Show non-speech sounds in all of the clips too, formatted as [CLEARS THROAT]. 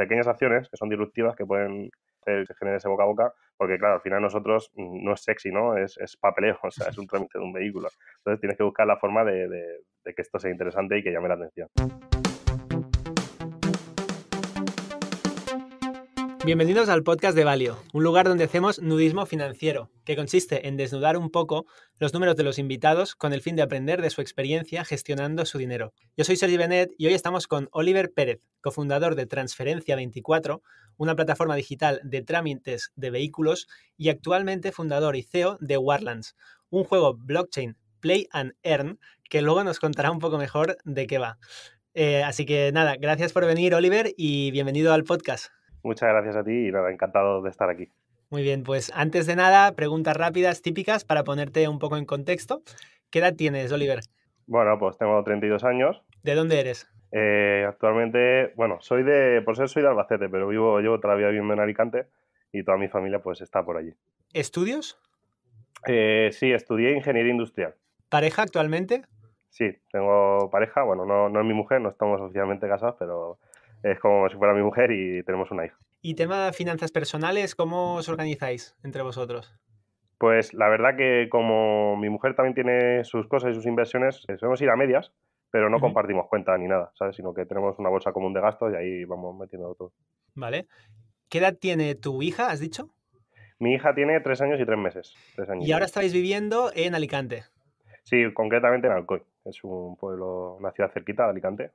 pequeñas acciones que son disruptivas, que pueden eh, generarse ese boca a boca, porque claro, al final nosotros no es sexy, ¿no? Es, es papeleo, [LAUGHS] o sea, es un trámite de un vehículo. Entonces tienes que buscar la forma de que esto sea interesante y que llame la atención. Bienvenidos al podcast de Valio, un lugar donde hacemos nudismo financiero, que consiste en desnudar un poco los números de los invitados con el fin de aprender de su experiencia gestionando su dinero. Yo soy Sergi Benet y hoy estamos con Oliver Pérez, cofundador de Transferencia24, una plataforma digital de trámites de vehículos y actualmente fundador y CEO de Warlands, un juego blockchain Play and Earn que luego nos contará un poco mejor de qué va. Eh, así que nada, gracias por venir Oliver y bienvenido al podcast. Muchas gracias a ti y nada, encantado de estar aquí. Muy bien, pues antes de nada, preguntas rápidas típicas para ponerte un poco en contexto. ¿Qué edad tienes, Oliver? Bueno, pues tengo 32 años. ¿De dónde eres? Eh, actualmente, bueno, soy de, por ser soy de Albacete, pero vivo, llevo todavía viviendo en Alicante y toda mi familia pues está por allí. ¿Estudios? Eh, sí, estudié ingeniería industrial. ¿Pareja actualmente? Sí, tengo pareja, bueno, no, no es mi mujer, no estamos oficialmente casados, pero es como si fuera mi mujer y tenemos una hija. ¿Y tema de finanzas personales, cómo os organizáis entre vosotros? Pues la verdad que como mi mujer también tiene sus cosas y sus inversiones, eh, solemos ir a medias, pero no compartimos cuenta ni nada, ¿sabes? Sino que tenemos una bolsa común de gastos y ahí vamos metiendo todo. Vale. ¿Qué edad tiene tu hija, has dicho? Mi hija tiene tres años y tres meses. y ahora estáis viviendo en Alicante. Sí, concretamente en Alcoy. Es un pueblo, una ciudad cerquita de Alicante.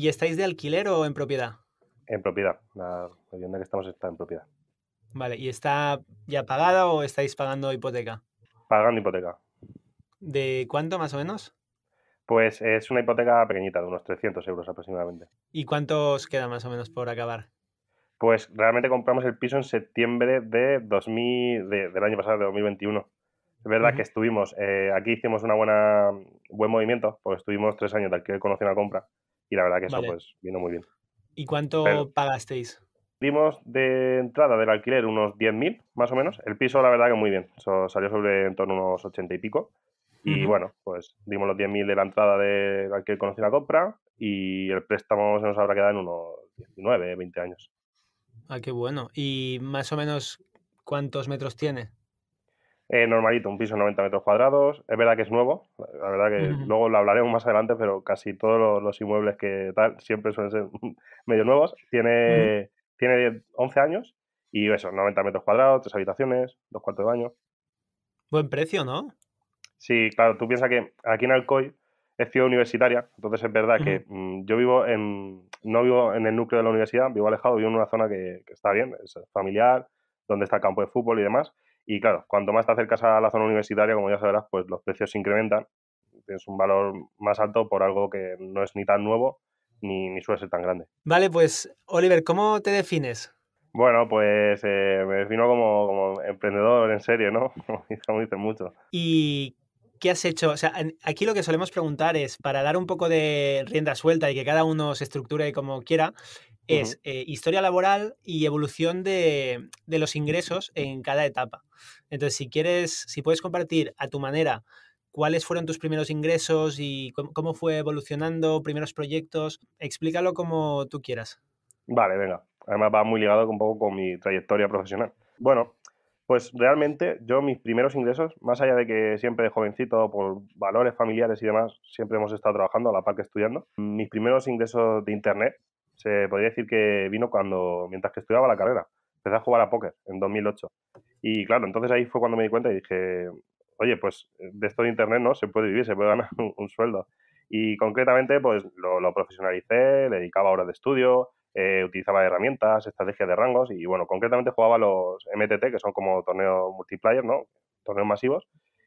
¿Y estáis de alquiler o en propiedad? En propiedad. La vivienda que estamos está en propiedad. Vale, ¿y está ya pagada o estáis pagando hipoteca? Pagando hipoteca. ¿De cuánto más o menos? Pues es una hipoteca pequeñita, de unos 300 euros aproximadamente. ¿Y cuántos queda más o menos por acabar? Pues realmente compramos el piso en septiembre de del año pasado, de 2021. Es verdad que estuvimos, eh, aquí hicimos un buen movimiento, porque estuvimos tres años de alquiler conocí la compra. Y la verdad que eso pues vino muy bien. ¿Y cuánto pagasteis? Dimos de entrada del alquiler unos 10.000, más o menos. El piso, la verdad que muy bien. Eso salió sobre en torno a unos 80 y pico. Y bueno, pues dimos los 10.000 de la entrada del alquiler conocí la compra y el préstamo se nos habrá quedado en unos 19, 20 años. Ah, qué bueno. ¿Y más o menos cuántos metros tiene? Eh, normalito, un piso de 90 metros cuadrados. Es verdad que es nuevo, la verdad que luego lo hablaremos más adelante, pero casi todos los, inmuebles que tal siempre suelen ser [LAUGHS] medio nuevos. Tiene, 11 años y eso, 90 metros cuadrados, tres habitaciones, dos cuartos de baño. Buen precio, ¿no? Sí, claro, tú piensas que aquí en Alcoy es ciudad universitaria, entonces es verdad que mm, yo vivo en, no vivo en el núcleo de la universidad, vivo alejado, vivo en una zona que, que está bien, es familiar, donde está el campo de fútbol y demás, y claro, cuanto más te acercas a la zona universitaria, como ya sabrás, pues los precios se incrementan. Tienes un valor más alto por algo que no es ni tan nuevo ni, ni suele ser tan grande. Vale, pues Oliver, ¿cómo te defines? Bueno, pues eh, me defino como, como, emprendedor en serio, ¿no? [LAUGHS] Como dicen mucho. ¿Y qué has hecho? O sea, aquí lo que solemos preguntar es, para dar un poco de rienda suelta y que cada uno se estructure como quiera, es eh, historia laboral y evolución de, los ingresos en cada etapa. Entonces, si quieres, si puedes compartir a tu manera cuáles fueron tus primeros ingresos y cómo, cómo fue evolucionando, primeros proyectos, explícalo como tú quieras. Vale, venga. Además va muy ligado un poco con mi trayectoria profesional. Bueno, pues realmente yo mis primeros ingresos, más allá de que siempre de jovencito por valores familiares y demás, siempre hemos estado trabajando a la par que estudiando, mis primeros ingresos de internet se podría decir que vino cuando, mientras que estudiaba la carrera. Empecé a jugar a póker en 2008. Y claro, entonces ahí fue cuando me di cuenta y dije, oye, pues eh, de esto de Internet no se puede vivir, se puede ganar [LAUGHS] un, sueldo. Y concretamente, pues lo, lo, profesionalicé, le dedicaba horas de estudio, eh, utilizaba herramientas, estrategias de rangos y bueno, concretamente jugaba los MTT, que son como torneos multiplayer, ¿no? Torneos masivos.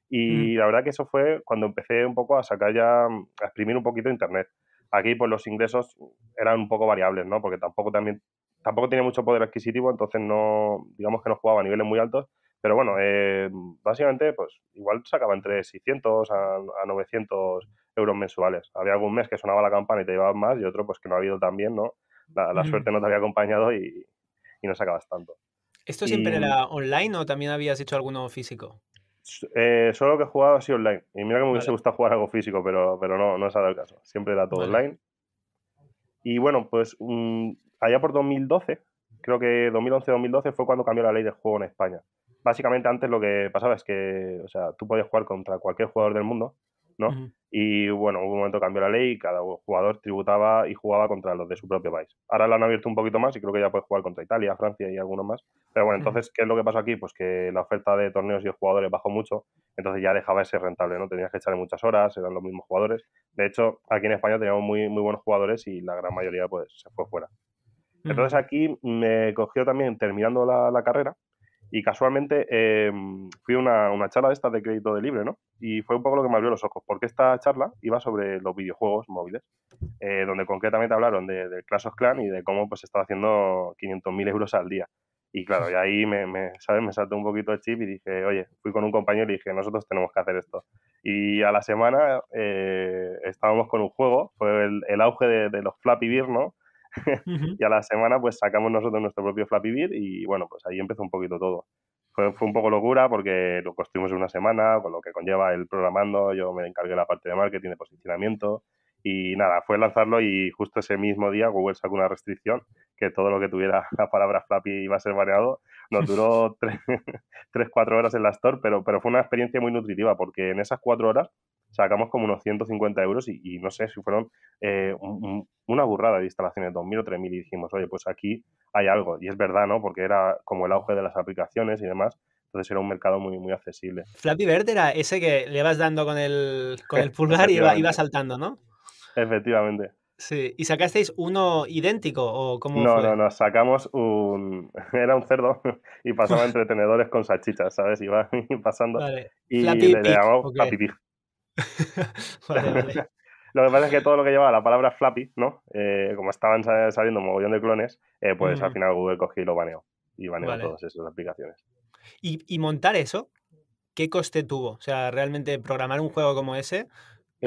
Y mm. la verdad que eso fue cuando empecé un poco a sacar ya, a exprimir un poquito Internet. Aquí, pues los ingresos eran un poco variables, ¿no? Porque tampoco también tampoco tenía mucho poder adquisitivo, entonces no, digamos que no jugaba a niveles muy altos. Pero bueno, eh, básicamente, pues igual sacaba entre 600 a, 900 euros mensuales. Había algún mes que sonaba la campana y te llevabas más, y otro, pues que no ha habido tan bien, ¿no? La, suerte no te había acompañado y, no sacabas tanto. ¿Esto siempre era online o también habías hecho alguno físico? Eh, solo que he jugado así online. Y mira que me hubiese gustado jugar algo físico, pero, pero no, no se ha dado el caso. Siempre era todo online. Y bueno, pues mm, allá por 2012, creo que 2011-2012 fue cuando cambió la ley del juego en España. Básicamente antes lo que pasaba es que, o sea, tú podías jugar contra cualquier jugador del mundo, y bueno, hubo un momento cambió la ley y cada jugador tributaba y jugaba contra los de su propio país. Ahora lo han abierto un poquito más y creo que ya puede jugar contra Italia, Francia y algunos más. Pero bueno, entonces, ¿qué es lo que pasó aquí? Pues que la oferta de torneos y de jugadores bajó mucho, entonces ya dejaba de ser rentable, ¿no? Tenías que echarle muchas horas, eran los mismos jugadores. De hecho, aquí en España teníamos muy, muy buenos jugadores y la gran mayoría pues se fue fuera. Entonces aquí me cogió también terminando la carrera, y casualmente em, fui a una, charla de estas de crédito de libre, ¿no? Y fue un poco lo que me abrió los ojos, porque esta charla iba sobre los videojuegos móviles, eh, donde concretamente hablaron del de Clash of Clans y de cómo pues estaba haciendo 500.000 euros al día. Y claro, y ahí me, me saltó un poquito el chip y dije, oye, fui con un compañero y dije, nosotros tenemos que hacer esto. Y a la semana eh, estábamos con un juego, fue el, auge de, de los Flappy Bird ¿no? y a la semana pues sacamos nosotros nuestro propio Flappy y bueno, pues ahí empezó un poquito todo. Fue, fue un poco locura porque lo construimos en una semana, con lo que conlleva el programando, yo me encargué de la parte de marketing, de posicionamiento, y nada, fue lanzarlo y justo ese mismo día Google sacó una restricción que todo lo que tuviera la [LAUGHS] palabra Flappy iba a ser baneado. Nos duró 3-4 [LAUGHS] [LAUGHS] horas en la Store, pero, pero fue una experiencia muy nutritiva porque en esas 4 horas sacamos como unos 150 euros y, no sé si fueron eh, una burrada de instalaciones, 2.000 o 3.000 y dijimos, oye, pues aquí hay algo. Y es verdad, ¿no? Porque era como el auge de las aplicaciones y demás. Entonces era un mercado muy, muy accesible. Flappy Bird era ese que le vas dando con el, con el pulgar y iba saltando, ¿no? Efectivamente. Sí, ¿y sacasteis uno idéntico o cómo No, no, no, sacamos un... [LAUGHS] Era un cerdo [LAUGHS] y pasaba entre tenedores con salchichas, ¿sabes? Iba [LAUGHS] pasando y le, Flappy Pig. Lo que pasa es que todo lo que llevaba la palabra Flappy, ¿no? Eh, como estaban saliendo un mogollón de clones, eh, pues al final Google cogió y lo baneó. Y baneó todas esas aplicaciones. ¿Y montar eso? ¿Qué coste tuvo? O sea, realmente programar un juego como ese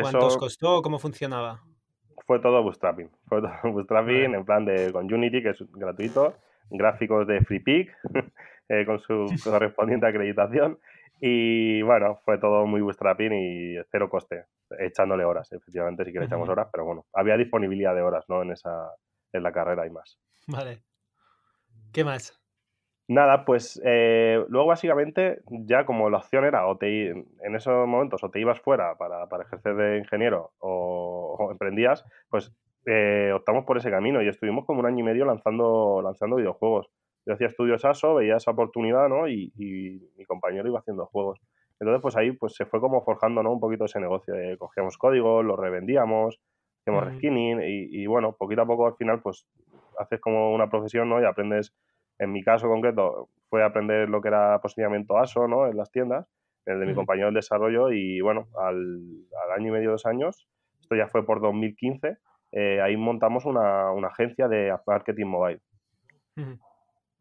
¿Cuánto costó? ¿Cómo funcionaba? Fue todo bootstrapping. [LAUGHS] Fue todo bootstrapping en plan de con Unity, que es gratuito, gráficos de Free [LAUGHS] eh, con su [LAUGHS] correspondiente acreditación. Y bueno, fue todo muy bootstrapping y cero coste, echándole horas, efectivamente, si que le echamos horas, pero bueno, había disponibilidad de horas, ¿no? En esa, en la carrera y más. Vale. ¿Qué más? Nada, pues eh, luego básicamente ya como la opción era o te, en esos momentos o te ibas fuera para, ejercer de ingeniero o, emprendías, pues eh, optamos por ese camino y estuvimos como un año y medio lanzando, lanzando videojuegos. Yo hacía estudios ASO, veía esa oportunidad ¿no? y, mi compañero iba haciendo juegos. Entonces pues ahí pues se fue como forjando ¿no? un poquito ese negocio. cogíamos códigos, los revendíamos, hacíamos skinning reskinning y, y bueno, poquito a poco al final pues haces como una profesión ¿no? y aprendes en mi caso concreto fue aprender lo que era posicionamiento ASO ¿no? en las tiendas, el de mi compañero de desarrollo y bueno, al, al, año y medio, dos años, esto ya fue por 2015, eh, ahí montamos una, una, agencia de marketing mobile.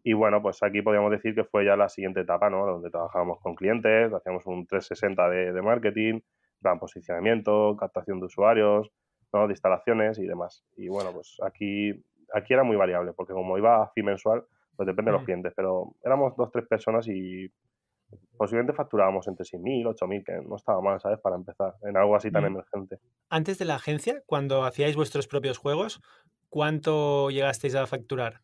Y bueno, pues aquí podríamos decir que fue ya la siguiente etapa, ¿no? Donde trabajábamos con clientes, hacíamos un 360 de, de marketing, plan posicionamiento, captación de usuarios, ¿no? de instalaciones y demás. Y bueno, pues aquí, aquí era muy variable, porque como iba a FI mensual, pues depende de los mm. clientes, pero éramos dos, tres personas y posiblemente facturábamos entre 6.000, 8.000, que no estaba mal, ¿sabes? Para empezar, en algo así tan mm. emergente. Antes de la agencia, cuando hacíais vuestros propios juegos, ¿cuánto llegasteis a facturar?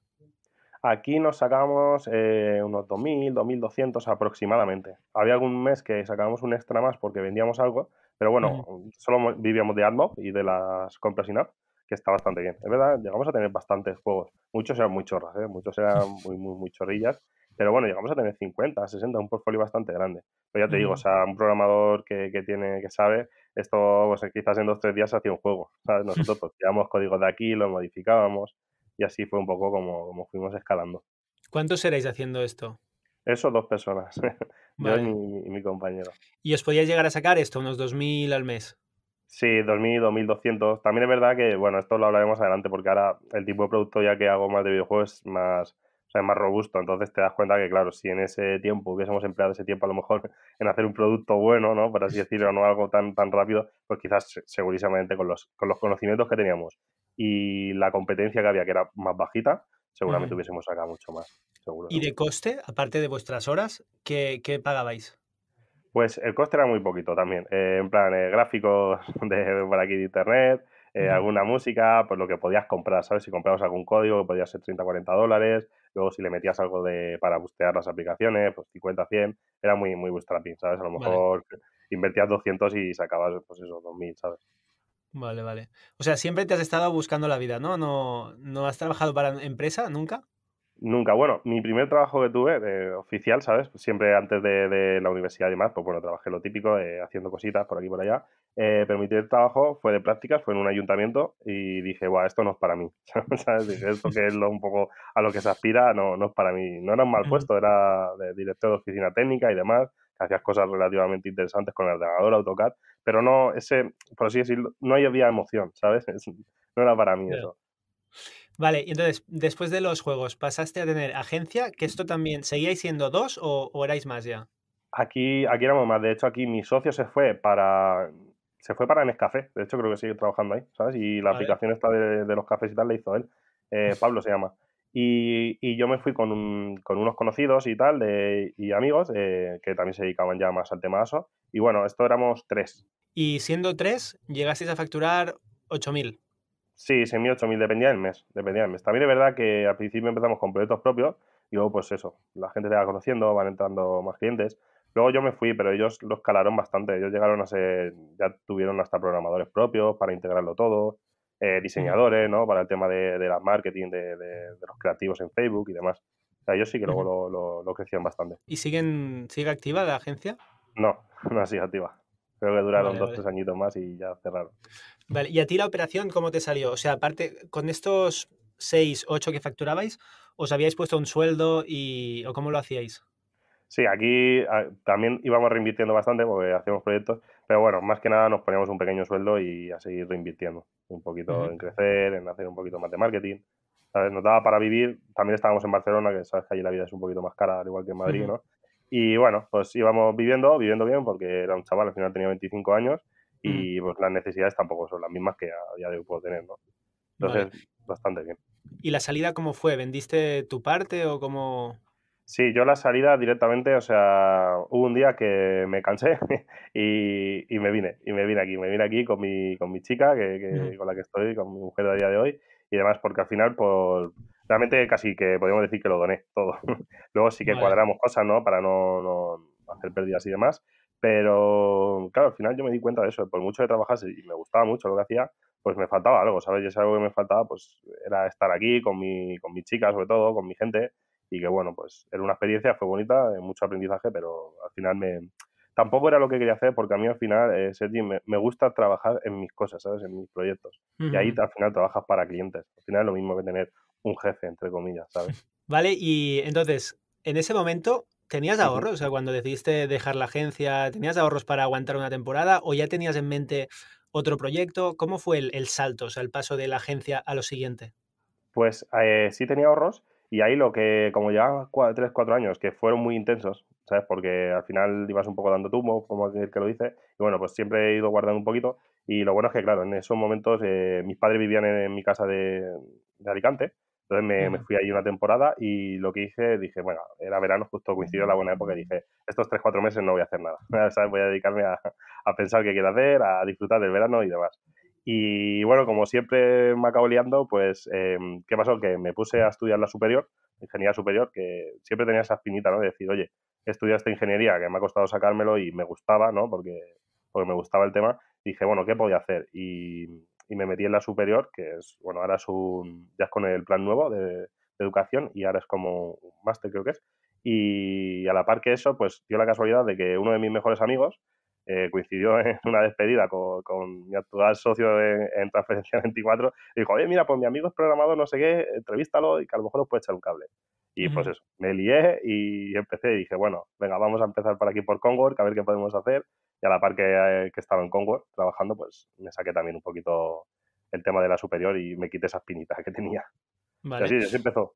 Aquí nos sacábamos eh, unos 2.000, 2.200 aproximadamente. Había algún mes que sacábamos un extra más porque vendíamos algo, pero bueno, solo vivíamos de AdMob y de las compras in-app que está bastante bien. Es verdad, llegamos a tener bastantes juegos. Muchos eran muy chorras, ¿eh? muchos eran [LAUGHS] muy, muy, muy chorrillas. Pero bueno, llegamos a tener 50, 60, un portfolio bastante grande. Pero ya te digo, o sea, un programador que, tiene, que sabe, esto pues, eh, quizás en dos, tres días se hacía un juego. [LAUGHS] Nosotros pues códigos de aquí, lo modificábamos y así fue un poco como, como fuimos escalando. ¿Cuántos seréis haciendo esto? Eso dos personas, [LAUGHS] yo y mi, mi, compañero. ¿Y os podíais llegar a sacar esto, unos 2.000 al mes? Sí, 2.000, 2.200. También es verdad que, bueno, esto lo hablaremos adelante porque ahora el tipo de producto ya que hago más de videojuegos es más, más robusto. Entonces te das cuenta que, claro, si en ese tiempo hubiésemos empleado ese tiempo a lo mejor [LAUGHS] en hacer un producto bueno, ¿no? Por así decirlo, no algo tan, tan rápido, pues quizás segurísimamente con los, con los conocimientos que teníamos y la competencia que había, que era más bajita, seguramente hubiésemos sacado mucho más. ¿Y de coste, aparte de vuestras horas, qué, qué pagabais? Pues el coste era muy poquito también. Eh, en plan, eh, gráficos [LAUGHS] de, por aquí de internet, eh, alguna música, pues lo que podías comprar, ¿sabes? Si comprabas algún código, que podía ser 30, 40 dólares. Luego, si le metías algo de para bustear las aplicaciones, pues 50, 100. Era muy, muy bootstrapping, ¿sabes? A lo mejor invertías 200 y sacabas, pues eso, 2000, ¿sabes? Vale, vale. O sea, siempre te has estado buscando la vida, ¿no? ¿No, no has trabajado para empresa nunca? Nunca, bueno, mi primer trabajo que tuve, oficial, ¿sabes? Pues siempre antes de, la universidad y demás, pues bueno, trabajé lo típico, haciendo cositas por aquí y por allá. Eh, pero mi primer trabajo fue de prácticas, fue en un ayuntamiento y dije, guau, esto no es para mí, [LAUGHS] ¿sabes? Dije, esto que es lo, un poco a lo que se aspira, no, no es para mí. No era un mal puesto, era director de oficina técnica y demás, que hacías cosas relativamente interesantes con el ordenador, AutoCAD, pero no, ese, por así decirlo, no había emoción, ¿sabes? [LAUGHS] no era para mí eso. Vale, y entonces, después de los juegos, pasaste a tener agencia, que esto también, ¿seguíais siendo dos o, o erais más ya? Aquí, aquí éramos más, de hecho aquí mi socio se fue para se fue para de hecho creo que sigue trabajando ahí, ¿sabes? Y la aplicación esta de, los cafés y tal la hizo él, eh, Pablo se llama. Y, yo me fui con, con unos conocidos y tal, de, y amigos, eh, que también se dedicaban ya más al tema ASO. Y bueno, esto éramos tres. Y siendo tres, llegasteis a facturar 8.000. Sí, 100.000, 8.000, dependía del mes, dependía del mes. También es verdad que al principio empezamos con proyectos propios y luego pues eso, la gente te va conociendo, van entrando más clientes. Luego yo me fui, pero ellos lo escalaron bastante. Ellos llegaron a ser, ya tuvieron hasta programadores propios para integrarlo todo, eh, diseñadores, ¿no? Para el tema de, de la marketing, de, de, los creativos en Facebook y demás. O sea, ellos sí que luego lo, lo, crecieron bastante. ¿Y siguen, sigue activa la agencia? No, [LAUGHS] no sigue activa. Creo que duraron dos, tres añitos más y ya cerraron. ¿y a ti la operación cómo te salió? O sea, aparte, con estos 6, 8 que facturabais, ¿os habíais puesto un sueldo y, o cómo lo hacíais? Sí, aquí también íbamos reinvirtiendo bastante porque hacíamos proyectos, pero bueno, más que nada nos poníamos un pequeño sueldo y a seguir reinvirtiendo un poquito en crecer, en hacer un poquito más de marketing. ¿sabes? Nos daba para vivir, también estábamos en Barcelona, que sabes que allí la vida es un poquito más cara, al igual que en Madrid, ¿no? Y bueno, pues íbamos viviendo, viviendo bien, porque era un chaval, al final tenía 25 años, Mm. y pues las necesidades tampoco son las mismas que a día de hoy puedo tener, ¿no? Entonces, bastante bien. ¿Y la salida cómo fue? ¿Vendiste tu parte o cómo...? Sí, yo la salida directamente, o sea, hubo un día que me cansé [LAUGHS] y, y me vine, y me vine aquí, me vine aquí con mi, con mi chica, que, con la que estoy, con mi mujer a día de hoy, y demás, porque al final, por realmente casi que podríamos decir que lo doné todo. [LAUGHS] Luego sí que cuadramos cosas, ¿no? Para no, no hacer pérdidas y demás, pero al final yo me di cuenta de eso, por mucho que trabajase y me gustaba mucho lo que hacía, pues me faltaba algo, ¿sabes? Y es algo que me faltaba, pues era estar aquí con mi, con mi chica, sobre todo, con mi gente, y que bueno, pues era una experiencia, fue bonita, mucho aprendizaje, pero al final me... Tampoco era lo que quería hacer porque a mí al final, eh, Sergi, me, gusta trabajar en mis cosas, ¿sabes? En mis proyectos. Y ahí al final trabajas para clientes. Al final es lo mismo que tener un jefe, entre comillas, ¿sabes? [LAUGHS] Vale, y entonces, en ese momento, ¿Tenías ahorros? O sea, cuando decidiste dejar la agencia, ¿tenías ahorros para aguantar una temporada o ya tenías en mente otro proyecto? ¿Cómo fue el, salto, o sea, el paso de la agencia a lo siguiente? Pues eh, sí tenía ahorros y ahí lo que, como ya tres, cuatro años, que fueron muy intensos, ¿sabes? Porque al final ibas un poco dando tumbo, como el que lo dice, y bueno, pues siempre he ido guardando un poquito. Y lo bueno es que, claro, en esos momentos eh, mis padres vivían en, mi casa de, de Alicante, entonces me, me, fui ahí una temporada y lo que hice, dije, bueno, era verano, justo coincidió la buena época, y dije, estos 3-4 meses no voy a hacer nada, [LAUGHS] voy a dedicarme a, a, pensar qué quiero hacer, a disfrutar del verano y demás. Y bueno, como siempre me acabo liando, pues, em, ¿qué pasó? Que me puse a estudiar la superior, ingeniería superior, que siempre tenía esa finita ¿no? De decir, oye, he estudiado esta ingeniería, que me ha costado sacármelo y me gustaba, ¿no? Porque, porque me gustaba el tema. dije, bueno, ¿qué podía hacer? Y y me metí en la superior, que es, bueno, ahora es un, ya es con el plan nuevo de, de educación y ahora es como un máster creo que es. Y a la par que eso, pues dio la casualidad de que uno de mis mejores amigos eh, coincidió en [LAUGHS] una despedida con, mi actual socio en, Transferencia 24 [LAUGHS] y dijo, oye, mira, pues mi amigo es programador, no sé qué, entrevístalo y que a lo mejor os puede echar un cable. Y pues eso, me lié y empecé y dije, bueno, venga, vamos a empezar por aquí por Conwork, a ver qué podemos hacer. Y a la par que, eh, estaba en congo trabajando, pues me saqué también un poquito el tema de la superior y me quité esas pinitas que tenía. así, así empezó.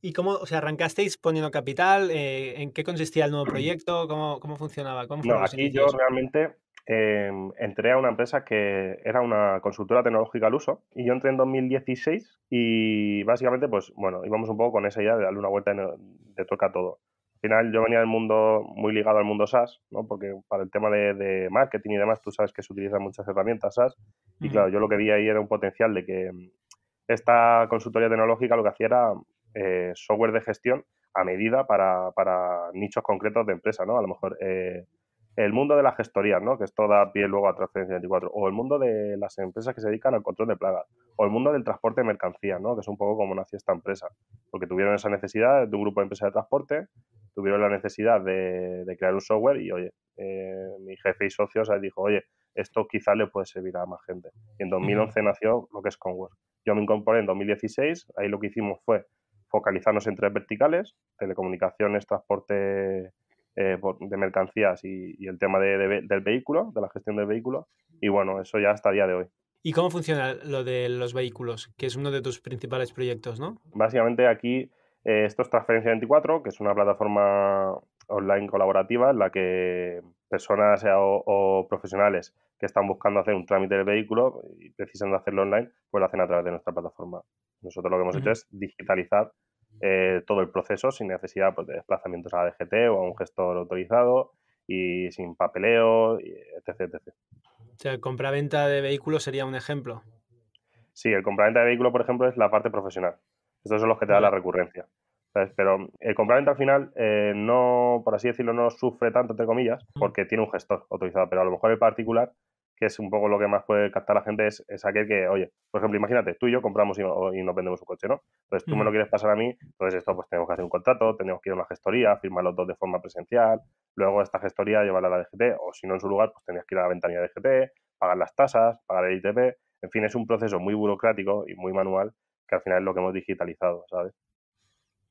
¿Y cómo, o sea, arrancasteis poniendo capital? Eh, ¿En qué consistía el nuevo [CLEARS THROAT] proyecto? ¿Cómo, cómo funcionaba? no, aquí yo realmente em, entré a una empresa que era una consultora tecnológica al uso y yo entré en 2016 y básicamente, pues bueno, íbamos un poco con esa idea de darle una vuelta de, toque toca todo. Al final yo venía del mundo muy ligado al mundo SaaS, ¿no? porque para el tema de, marketing y demás tú sabes que se utilizan muchas herramientas SaaS y claro, yo lo que vi ahí era un potencial de que em, esta consultoría tecnológica lo que hacía era eh, software de gestión a medida para, nichos concretos de empresa, ¿no? A lo mejor eh, el mundo de la gestoría, ¿no? Que esto da pie luego a Transferencia 24, o el mundo de las empresas que se dedican al control de plagas, o el mundo del transporte de mercancías, ¿no? Que es un poco como nació esta empresa, porque tuvieron esa necesidad de un grupo de empresas de transporte, tuvieron la necesidad de, crear un software y, oye, eh, mi jefe y socios dijo, oye, esto quizá le puede servir a más gente. Y en 2011 nació lo que es Conware. Yo me incorporé en 2016, ahí lo que hicimos fue focalizarnos en tres verticales, telecomunicaciones, transporte eh, de mercancías y, el tema del vehículo, de la gestión del vehículo. Y bueno, eso ya hasta el día de hoy. ¿Y cómo funciona lo de los vehículos? Que es uno de tus principales proyectos, ¿no? Básicamente aquí, eh, esto es Transferencia 24, que es una plataforma online colaborativa en la que personas o, profesionales que están buscando hacer un trámite del vehículo y precisan hacerlo online, pues lo hacen a través de nuestra plataforma. Nosotros lo que hemos hecho es digitalizar eh, todo el proceso sin necesidad pues, de desplazamientos a la DGT o a un gestor autorizado y sin papeleo, etc. etc. O sea, compraventa de vehículos sería un ejemplo. Sí, el compraventa de vehículos, por ejemplo, es la parte profesional. Estos son los que te da la recurrencia. Pero el compraventa al final eh, no, por así decirlo, no sufre tanto, entre comillas, porque tiene un gestor autorizado. Pero a lo mejor el particular que es un poco lo que más puede captar la gente, es, aquel que, oye, por ejemplo, imagínate, tú y yo compramos y, nos vendemos un coche, ¿no? Entonces tú me lo mm. quieres pasar a mí, entonces pues esto pues tenemos que hacer un contrato, tenemos que ir a una gestoría, firmar los dos de forma presencial, luego esta gestoría llevarla a la DGT, o si no en su lugar, pues tenías que ir a la ventanilla de DGT, pagar las tasas, pagar el ITP, en fin, es un proceso muy burocrático y muy manual, que al final es lo que hemos digitalizado, ¿sabes?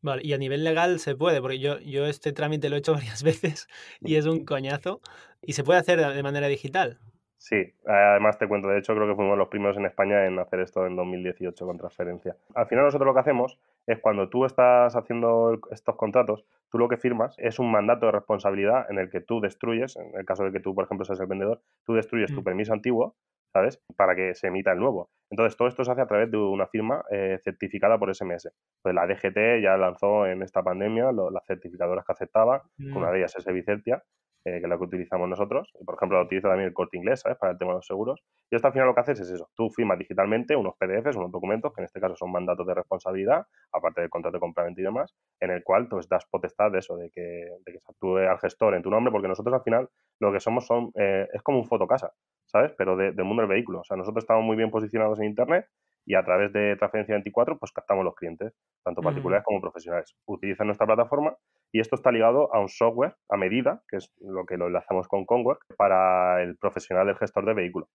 Vale, y a nivel legal se puede, porque yo, yo este trámite lo he hecho [LAUGHS] varias veces y es un coñazo. ¿Y se puede hacer de manera digital? Sí, además te cuento, de hecho creo que fuimos los primeros en España en hacer esto en 2018 con transferencia. Al final nosotros lo que hacemos es cuando tú estás haciendo estos contratos, tú lo que firmas es un mandato de responsabilidad en el que tú destruyes, en el caso de que tú, por ejemplo, seas el vendedor, tú destruyes tu mm. permiso antiguo, ¿sabes? Para que se emita el nuevo. Entonces, todo esto se hace a través de una firma eh, certificada por SMS. Pues la DGT ya lanzó en esta pandemia las certificadoras que aceptaba, mm. una de ellas es Evicertia, eh, que es la que utilizamos nosotros. por ejemplo, lo utiliza también el corte inglés, Para el tema de los seguros. Y hasta al final lo que haces es eso. Tú firmas digitalmente unos PDFs, unos documentos, que en este caso son mandatos de responsabilidad, aparte del contrato de compraventa y demás, en el cual tú pues, das potestad de eso, de que, de que se actúe al gestor en tu nombre, porque nosotros al final lo que somos son, eh, es como un fotocasa, ¿sabes? Pero de, del mundo del vehículo. O sea, nosotros estamos muy bien posicionados en Internet y a través de Transferencia 24 pues captamos los clientes, tanto particulares como profesionales. Utilizan nuestra plataforma y esto está ligado a un software a medida, que es lo que lo enlazamos con Conwork, para el profesional del gestor de vehículos.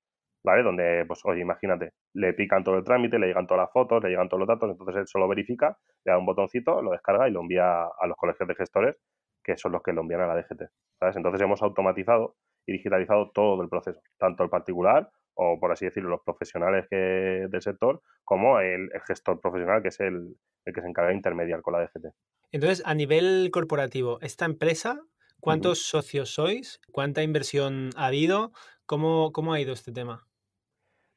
¿Vale? Donde, pues, oye, imagínate, le pican todo el trámite, le llegan todas las fotos, le llegan todos los datos, entonces él solo verifica, le da un botoncito, lo descarga y lo envía a los colegios de gestores, que son los que lo envían a la DGT. ¿sabes? Entonces hemos automatizado y digitalizado todo el proceso, tanto el particular o, por así decirlo, los profesionales que, del sector, como el, gestor profesional, que es el, el que se encarga de intermediar con la DGT. Entonces, a nivel corporativo, ¿esta empresa cuántos socios sois? ¿Cuánta inversión ha habido? ¿Cómo, ha ido este tema?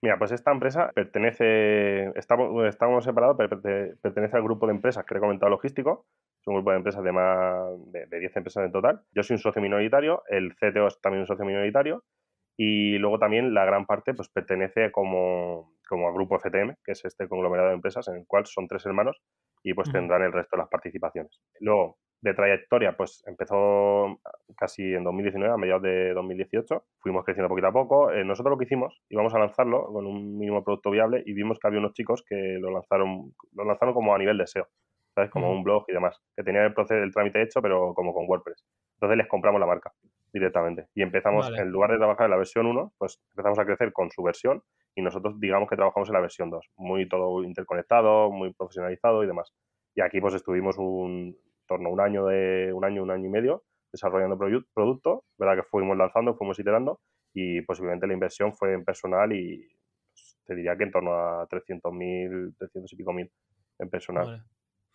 Mira, pues esta empresa pertenece, estamos, separados, pero pertenece al grupo de empresas que he comentado logístico. Es un grupo de empresas de más de, 10 empresas en total. Yo soy un socio minoritario, el CTO es también un socio minoritario y luego también la gran parte pues pertenece como, como al grupo FTM, que es este conglomerado de empresas en el cual son tres hermanos y pues tendrán el resto de las participaciones. Luego, de trayectoria, pues empezó casi en 2019, a mediados de 2018. Fuimos creciendo poquito a poco. Eh, nosotros lo que hicimos, íbamos a lanzarlo con un mínimo producto viable y vimos que había unos chicos que lo lanzaron, lo lanzaron como a nivel de SEO, ¿sabes? Como un blog y demás, que tenían el, proceso, del trámite hecho, pero como con WordPress. Entonces les compramos la marca directamente y empezamos, en lugar de trabajar en la versión 1, pues empezamos a crecer con su versión y nosotros digamos que trabajamos en la versión 2, muy todo interconectado, muy profesionalizado y demás. Y aquí pues estuvimos un torno un año de un año, un año y medio desarrollando productos. producto, verdad que fuimos lanzando, fuimos iterando y posiblemente la inversión fue en personal y pues, te diría que en torno a 300.000, 300 y pico mil en personal.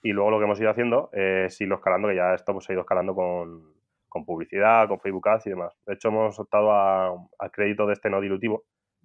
Y luego lo que hemos ido haciendo es irlo escalando, que ya esto pues ha ido escalando con, con publicidad, con Facebook Ads y demás. De hecho, hemos optado a, a crédito de este no dilutivo,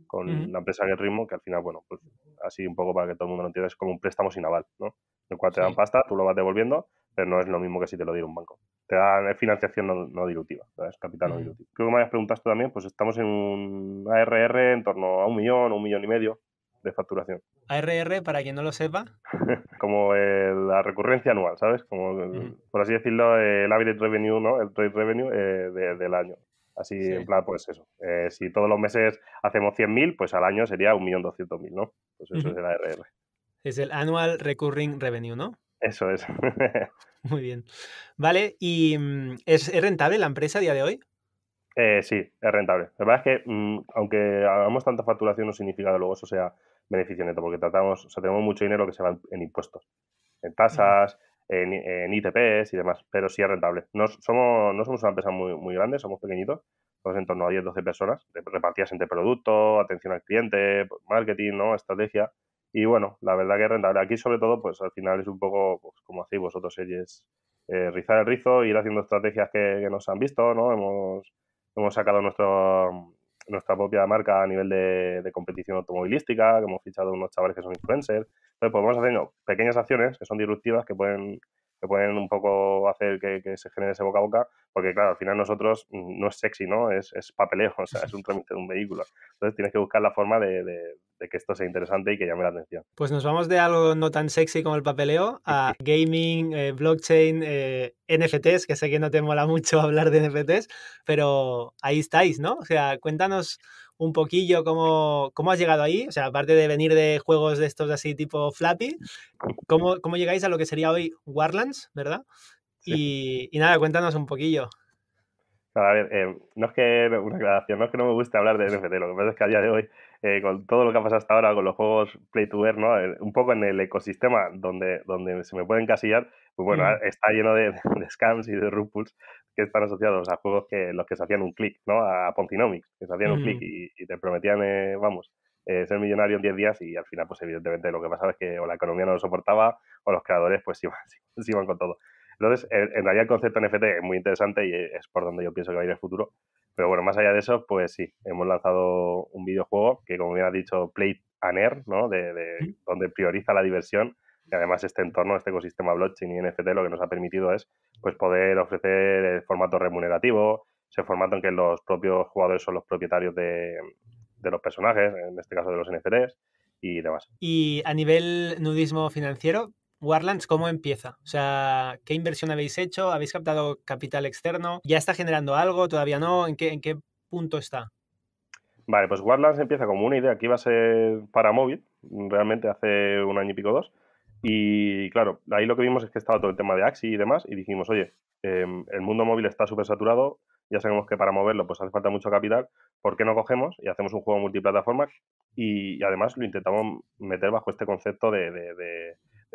con la empresa que ritmo, que al final, bueno, pues así un poco para que todo el mundo lo entienda, es como un préstamo sin aval, ¿no? El cual te dan pasta, tú lo vas devolviendo, pero no es lo mismo que si te lo diera un banco. Te dan financiación no, dilutiva, es capital no dilutivo. Creo que me habías preguntado tú también, pues estamos en un ARR en torno a un millón, un millón y medio de facturación. ARR, para quien no lo sepa. [LAUGHS] como la recurrencia anual, ¿sabes? Como, por así decirlo, el average revenue, ¿no? El trade revenue eh, del año. Así, en plan, pues eso. Eh, si todos los meses hacemos 100.000, pues al año sería 1.200.000, ¿no? Pues eso es el ARR. Es el Annual Recurring Revenue, ¿no? Eso es. [LAUGHS] Muy bien. Vale, ¿y mm, ¿es, rentable la empresa a día de hoy? Eh, sí, es rentable. La verdad es que, mm, aunque hagamos tanta facturación, no significa que luego eso sea beneficio neto, porque tratamos, o sea, tenemos mucho dinero que se va en, impuestos, en tasas, en, en, ITPs y demás, pero sí es rentable. No somos, no somos una empresa muy, muy grande, somos pequeñitos, somos en torno a 10-12 personas, repartidas entre producto, atención al cliente, marketing, ¿no? estrategia. Y bueno, la verdad que es rentable. Aquí sobre todo, pues al final es un poco pues, como hacéis vosotros, ¿eh? es eh, rizar el rizo, ir haciendo estrategias que, nos han visto, ¿no? Hemos, hemos sacado nuestro, nuestra propia marca a nivel de, competición automovilística, que hemos fichado unos chavales que son influencers. Entonces, podemos pues, hacer pequeñas acciones que son disruptivas, que pueden que pueden un poco hacer que, se genere ese boca a boca, porque claro, al final nosotros mm, no es sexy, ¿no? Es, es papeleo, [LAUGHS] o sea, es un trámite de un vehículo. Entonces tienes que buscar la forma de, de que esto sea interesante y que llame la atención. Pues nos vamos de algo no tan sexy como el papeleo a gaming, eh, blockchain, eh, NFTs, que sé que no te mola mucho [LAUGHS] hablar de NFTs, pero ahí estáis, ¿no? O sea, cuéntanos un poquillo cómo, cómo has llegado ahí, o sea, aparte de venir de juegos de estos así tipo Flappy, cómo, cómo llegáis a lo que sería hoy Warlands, ¿verdad? Y, nada, cuéntanos un poquillo. A ver, eh, no es que una aclaración, no es que no me guste hablar de NFT, lo que pasa es que a día de hoy con todo lo que ha pasado hasta ahora con los juegos Play to Earn, eh, un poco en el ecosistema donde, donde se me puede encasillar, pues bueno, mm. ah, está lleno [LAUGHS] de, scams y de rupuls que están asociados a juegos que los que se hacían un clic, ¿no? A Pontinomics, que se hacían un clic mm. y, te prometían, eh, vamos, eh, ser millonario en 10 días y al final, pues evidentemente lo que pasaba es que o la economía no lo soportaba o los creadores pues [LAUGHS] iban, iban con todo. Entonces, en realidad el concepto NFT es muy interesante y es por donde yo pienso que va a ir el futuro. Pero bueno, más allá de eso, pues sí, hemos lanzado un videojuego que, como bien has dicho, Play and Air, ¿no? De, donde prioriza la diversión. Y además este entorno, este ecosistema blockchain y NFT lo que nos ha permitido es pues poder ofrecer el eh, formato remunerativo, ese formato en que los propios jugadores son los propietarios de, de los personajes, en este caso de los NFTs y demás. Y a nivel nudismo financiero, Warlands, ¿cómo empieza? O sea, ¿qué inversión habéis hecho? ¿Habéis captado capital externo? ¿Ya está generando algo? ¿Todavía no? ¿En qué, en qué punto está? Vale, pues Warlands empieza como una idea que iba a ser para móvil, realmente hace un año y pico dos. Y claro, ahí lo que vimos es que estaba todo el tema de Axi y demás, y dijimos, oye, em, el mundo móvil está súper saturado, ya sabemos que para moverlo pues hace falta mucho capital, ¿por qué no cogemos y hacemos un juego multiplataforma? Y, además lo intentamos meter bajo este concepto de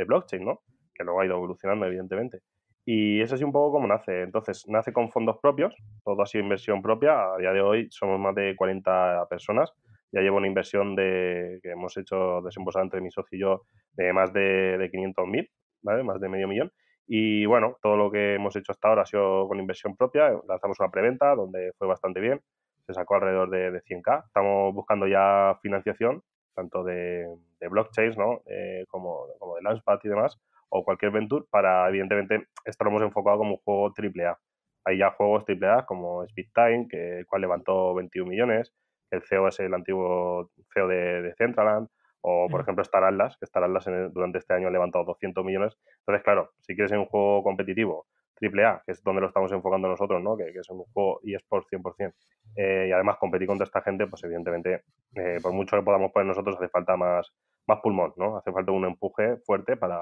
blockchain, ¿no? Que luego ha ido evolucionando, evidentemente. Y eso es un poco como nace. Entonces, nace con fondos propios, todo ha sido inversión propia. A día de hoy somos más de 40 personas. Ya llevo una inversión de, que hemos hecho desembolsada entre mi socio y yo de más de, de 500.000, ¿vale? Más de medio millón. Y bueno, todo lo que hemos hecho hasta ahora ha sido con inversión propia. Lanzamos una preventa donde fue bastante bien. Se sacó alrededor de, de 100k. Estamos buscando ya financiación tanto de, de blockchains ¿no? Eh, como, como, de Launchpad y demás, o cualquier venture, para, evidentemente, esto lo hemos enfocado como un juego triple A Hay ya juegos triple A como Speed Time, que, el cual levantó 21 millones, el CEO es el antiguo CEO de, Centraland, o por mm. ejemplo Star Atlas, que Star Atlas en durante este año ha levantado 200 millones. Entonces, claro, si quieres ser un juego competitivo AAA, que es donde lo estamos enfocando nosotros, ¿no? que, es un juego eSports 100%. Eh, y además competir contra esta gente, pues evidentemente, eh, por mucho que podamos poner nosotros, hace falta más, más pulmón, ¿no? hace falta un empuje fuerte para,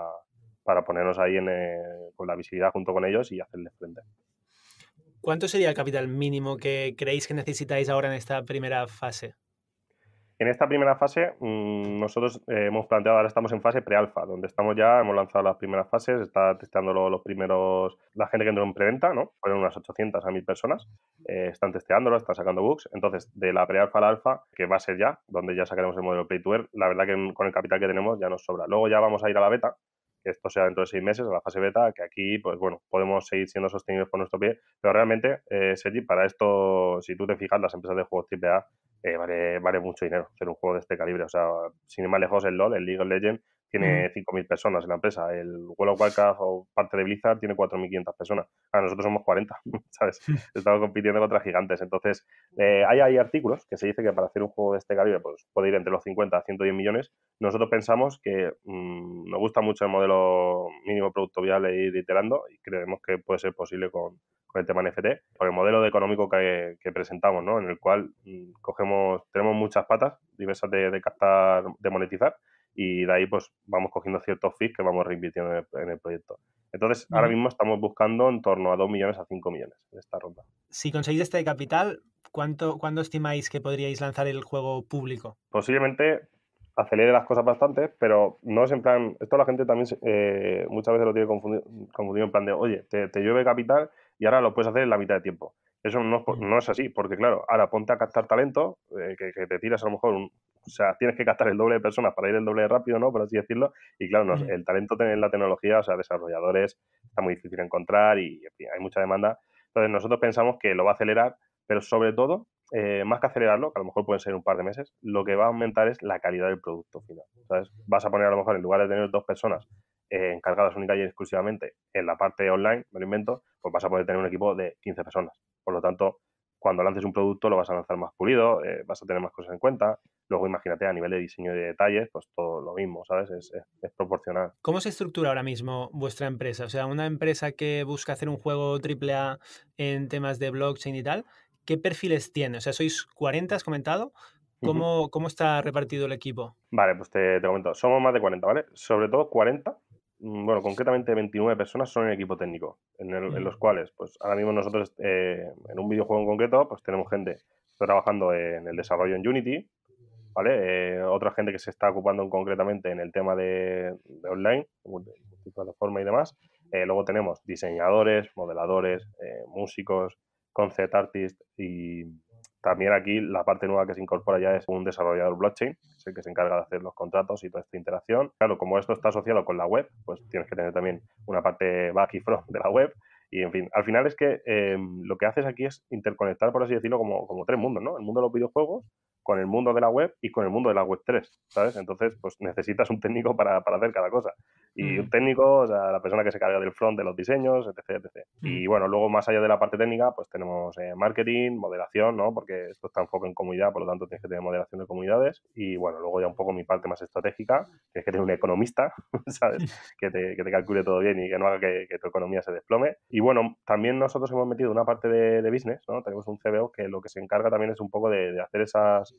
ponernos ahí en, eh, con la visibilidad junto con ellos y hacerles frente. ¿Cuánto sería el capital mínimo que creéis que necesitáis ahora en esta primera fase? En esta primera fase, mm, nosotros eh, hemos planteado, ahora estamos en fase pre prealfa, donde estamos ya, hemos lanzado las primeras fases, está testeando los, primeros, la gente que entró en preventa, ¿no? Fueron unas 800 a 1000 personas, eh, están testeándolo, están sacando bugs. Entonces, de la prealfa a la alfa, que va a ser ya, donde ya sacaremos el modelo Play to la verdad que con el capital que tenemos ya nos sobra. Luego ya vamos a ir a la beta, que esto sea dentro de seis meses, a la fase beta, que aquí, pues bueno, podemos seguir siendo sostenibles por nuestro pie, pero realmente, eh, para esto, si tú te fijas, las empresas de juegos AAA eh, vale, vale mucho dinero hacer un juego de este calibre. O sea, sin ir más lejos, el LOL, el League of Legends, tiene 5.000 personas en la empresa. El World of o parte de Blizzard tiene 4.500 personas. A ah, nosotros somos 40, [LAUGHS] ¿sabes? Estamos compitiendo contra gigantes. Entonces, hay, eh, hay, artículos que se dice que para hacer un juego de este calibre pues, puede ir entre los 50 a 110 millones. Nosotros pensamos que mm, nos gusta mucho el modelo mínimo producto viable e ir iterando y creemos que puede ser posible con, con el tema NFT, con el modelo económico que, presentamos, ¿no? En el cual mm, cogemos, tenemos muchas patas diversas de, de captar, de monetizar y de ahí pues vamos cogiendo ciertos fees que vamos reinvirtiendo en el, proyecto. Entonces, ahora mismo estamos buscando en torno a 2 millones a 5 millones en esta ronda. Si conseguís este capital, ¿cuánto, ¿cuándo estimáis que podríais lanzar el juego público? Posiblemente acelere las cosas bastante, pero no es en plan, esto la gente también eh, muchas veces lo tiene confundido, en plan de, oye, te, llueve capital y ahora lo puedes hacer en la mitad de tiempo. Eso no, es mm. así, porque claro, ahora ponte a captar talento, eh, que, que, te tiras a lo mejor un, o sea, tienes que captar el doble de personas para ir el doble de rápido, ¿no? Por así decirlo. Y claro, el talento tener la tecnología, o sea, desarrolladores, está muy difícil de encontrar y hay mucha demanda. Entonces, nosotros pensamos que lo va a acelerar, pero sobre todo, eh, más que acelerarlo, que a lo mejor pueden ser un par de meses, lo que va a aumentar es la calidad del producto final. ¿sabes? Vas a poner a lo mejor, en lugar de tener dos personas eh, encargadas única y exclusivamente en la parte online, me lo invento, pues vas a poder tener un equipo de 15 personas. Por lo tanto, cuando lances un producto lo vas a lanzar más pulido, eh, vas a tener más cosas en cuenta. Luego imagínate a nivel de diseño y de detalles, pues todo lo mismo, ¿sabes? Es, proporcional. ¿Cómo se estructura ahora mismo vuestra empresa? O sea, una empresa que busca hacer un juego AAA en temas de blockchain y tal, ¿qué perfiles tiene? O sea, sois 40, has comentado. ¿Cómo, ¿Cómo está repartido el equipo? Vale, pues te, te comento. Somos más de 40, ¿vale? Sobre todo 40 Mm, bueno, concretamente 29 personas son el equipo técnico, en, los mm. cuales, pues ahora mismo nosotros eh, en un videojuego en concreto, pues tenemos gente trabajando en el desarrollo en Unity, ¿vale? Eh, otra gente que se está ocupando concretamente en el tema de, online, de plataforma y demás. Eh, luego tenemos diseñadores, modeladores, músicos, concept artists y también aquí la parte nueva que se incorpora ya es un desarrollador blockchain, que es el que se encarga de hacer los contratos y toda esta interacción. Claro, como esto está asociado con la web, pues tienes que tener también una parte back y front de la web. Y en fin, al final es que eh, lo que haces aquí es interconectar, por así decirlo, como, como tres mundos, ¿no? El mundo de los videojuegos, con el mundo de la web y con el mundo de la web 3, ¿sabes? Entonces, pues necesitas un técnico para, para hacer cada cosa. Y mm. un técnico, o sea, la persona que se carga del front, de los diseños, etc. etcétera. Y mm. bueno, luego más allá de la parte técnica, pues tenemos eh, marketing, moderación, ¿no? Porque esto está enfocado en comunidad, por lo tanto tienes que tener moderación de comunidades. Y bueno, luego ya un poco mi parte más estratégica, es que tener un economista, [LAUGHS] ¿sabes? [LAUGHS] Que te, que te calcule todo bien y que no haga que, tu economía se desplome. Y bueno, también nosotros hemos metido una parte de, business, ¿no? Tenemos un CBO que lo que se encarga también es un poco de hacer esas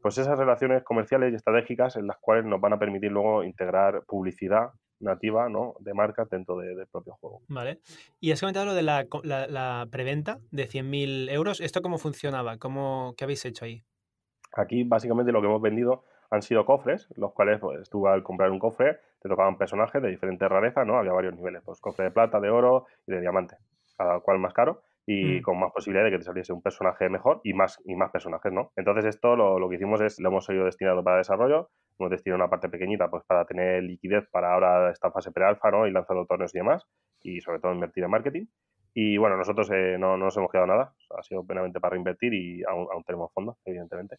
pues esas relaciones comerciales y estratégicas en las cuales nos van a permitir luego integrar publicidad nativa ¿no? de marcas dentro del propio juego. Vale. Y has comentado lo de la, preventa de 100.000 euros. ¿Esto cómo funcionaba? ¿Cómo, ¿Qué habéis hecho ahí? Aquí básicamente lo que hemos vendido han sido cofres, los cuales pues, tú al comprar un cofre te tocaban personajes de diferentes rarezas, ¿no? Había varios niveles, pues cofre de plata, de oro y de diamante, cada cual más caro y mm. con más posibilidad de que te saliese un personaje mejor y más, y más personajes, ¿no? Entonces esto lo, lo que hicimos es, lo hemos ido destinado para desarrollo, hemos destinado una parte pequeñita pues para tener liquidez para ahora esta fase pre-alfa, ¿no? Y lanzando torneos y demás, y sobre todo invertir en marketing. Y bueno, nosotros eh, no, no, nos hemos quedado nada, ha sido plenamente para reinvertir y aún, tenemos fondos, evidentemente.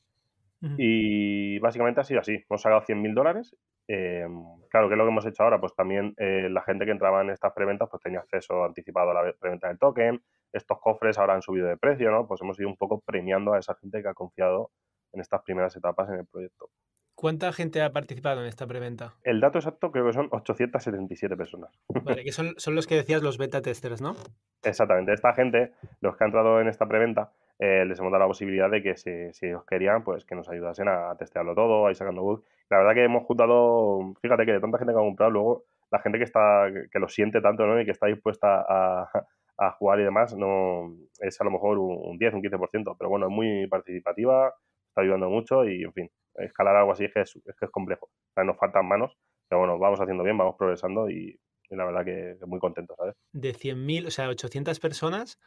Y básicamente ha sido así. Hemos sacado 100.000 dólares. Eh, claro, que es lo que hemos hecho ahora? Pues también eh, la gente que entraba en estas preventas pues tenía acceso anticipado a la preventa del token, estos cofres ahora han subido de precio, ¿no? Pues hemos ido un poco premiando a esa gente que ha confiado en estas primeras etapas en el proyecto. ¿Cuánta gente ha participado en esta preventa? El dato exacto creo que son 877 personas. [LAUGHS] Vale, que son, los que decías los beta testers, ¿no? Exactamente. Esta gente, los que han entrado en esta preventa, eh, les hemos dado la posibilidad de que si, ellos querían, pues que nos ayudasen a testearlo todo, a ir sacando bugs. La verdad que hemos juntado, fíjate que de tanta gente que ha comprado, luego la gente que está, que lo siente tanto, ¿no? Y que está dispuesta a, a jugar y demás, no es a lo mejor un, 10, un 15%, pero bueno, es muy participativa, está ayudando mucho y, en fin, escalar algo así es que es, complejo. O sea, nos faltan manos, pero bueno, vamos haciendo bien, vamos progresando y, la verdad que, muy contento, ¿sabes? De 100.000, o sea, 800 personas,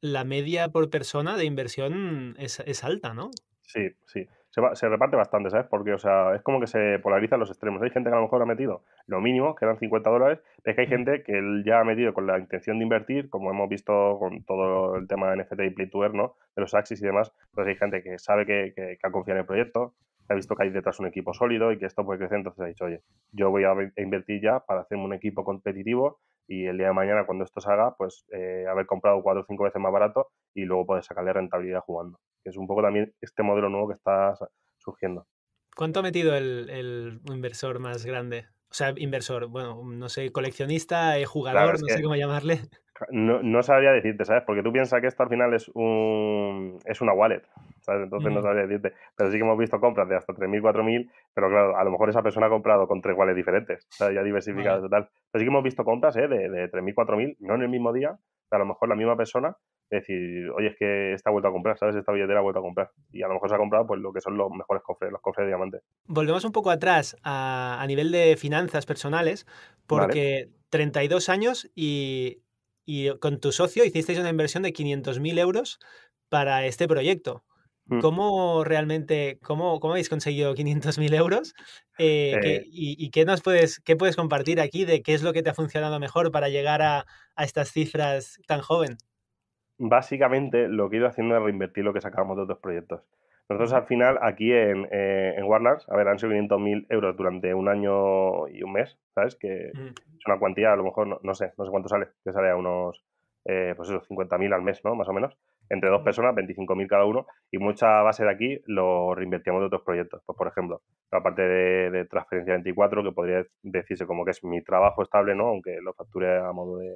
la media por persona de inversión es, es alta, ¿no? Sí, sí se, reparte bastante, ¿sabes? Porque, o sea, es como que se polarizan los extremos. Hay gente que a lo mejor ha metido lo mínimo, que eran 50 dólares, pero es que hay gente que ya ha metido con la intención de invertir, como hemos visto con todo el tema de NFT y Play to Earn, ¿no? De los Axis y demás. pues hay gente que sabe que, que, ha confiado en el proyecto, que ha visto que hay detrás un equipo sólido y que esto puede crecer, entonces ha dicho, oye, yo voy a invertir ya para hacerme un equipo competitivo y el día de mañana cuando esto salga, pues eh, haber comprado cuatro o cinco veces más barato y luego poder sacarle rentabilidad jugando que es un poco también este modelo nuevo que está surgiendo. ¿Cuánto ha metido el, inversor más grande? O sea, inversor, bueno, no sé, coleccionista, eh, jugador, no sé cómo llamarle. No, sabría decirte, ¿sabes? Porque tú piensas que esto al final es un es una wallet, ¿sabes? Entonces no mm. sabría decirte. Pero sí que hemos visto compras de hasta 3.000, 4.000, pero claro, a lo mejor esa persona ha comprado con tres wallets diferentes, Ya diversificado. vale. total. Pero sí que hemos visto compras, ¿eh? De, de 3.000, 4.000, no en el mismo día, a lo mejor la misma persona es decir, oye, es que está vuelto a comprar, ¿sabes? Esta billetera ha vuelto a comprar. Y a lo mejor se ha comprado pues lo que son los mejores cofres, los cofres de diamante. Volvemos un poco atrás a, nivel de finanzas personales, porque 32 años y, con tu socio hicisteis una inversión de 500.000 euros para este proyecto. Mm. ¿Cómo realmente, cómo, cómo habéis conseguido 500.000 euros? Eh, eh. y, qué nos puedes, qué puedes compartir aquí de qué es lo que te ha funcionado mejor para llegar a, a estas cifras tan joven? básicamente lo que he ido haciendo es reinvertir lo que sacábamos de otros proyectos. Nosotros al final aquí en, eh, en a ver, han sido 500.000 euros durante un año y un mes, ¿sabes? Que mm. es una cuantía, a lo mejor, no, sé, no sé cuánto sale, que sale a unos, eh, pues eso, 50.000 al mes, ¿no? Más o menos. Entre dos personas, 25.000 cada uno, y mucha base de aquí lo reinvertíamos de otros proyectos. Pues, por ejemplo, la parte de, Transferencia 24, que podría decirse como que es mi trabajo estable, ¿no? Aunque lo facture a modo de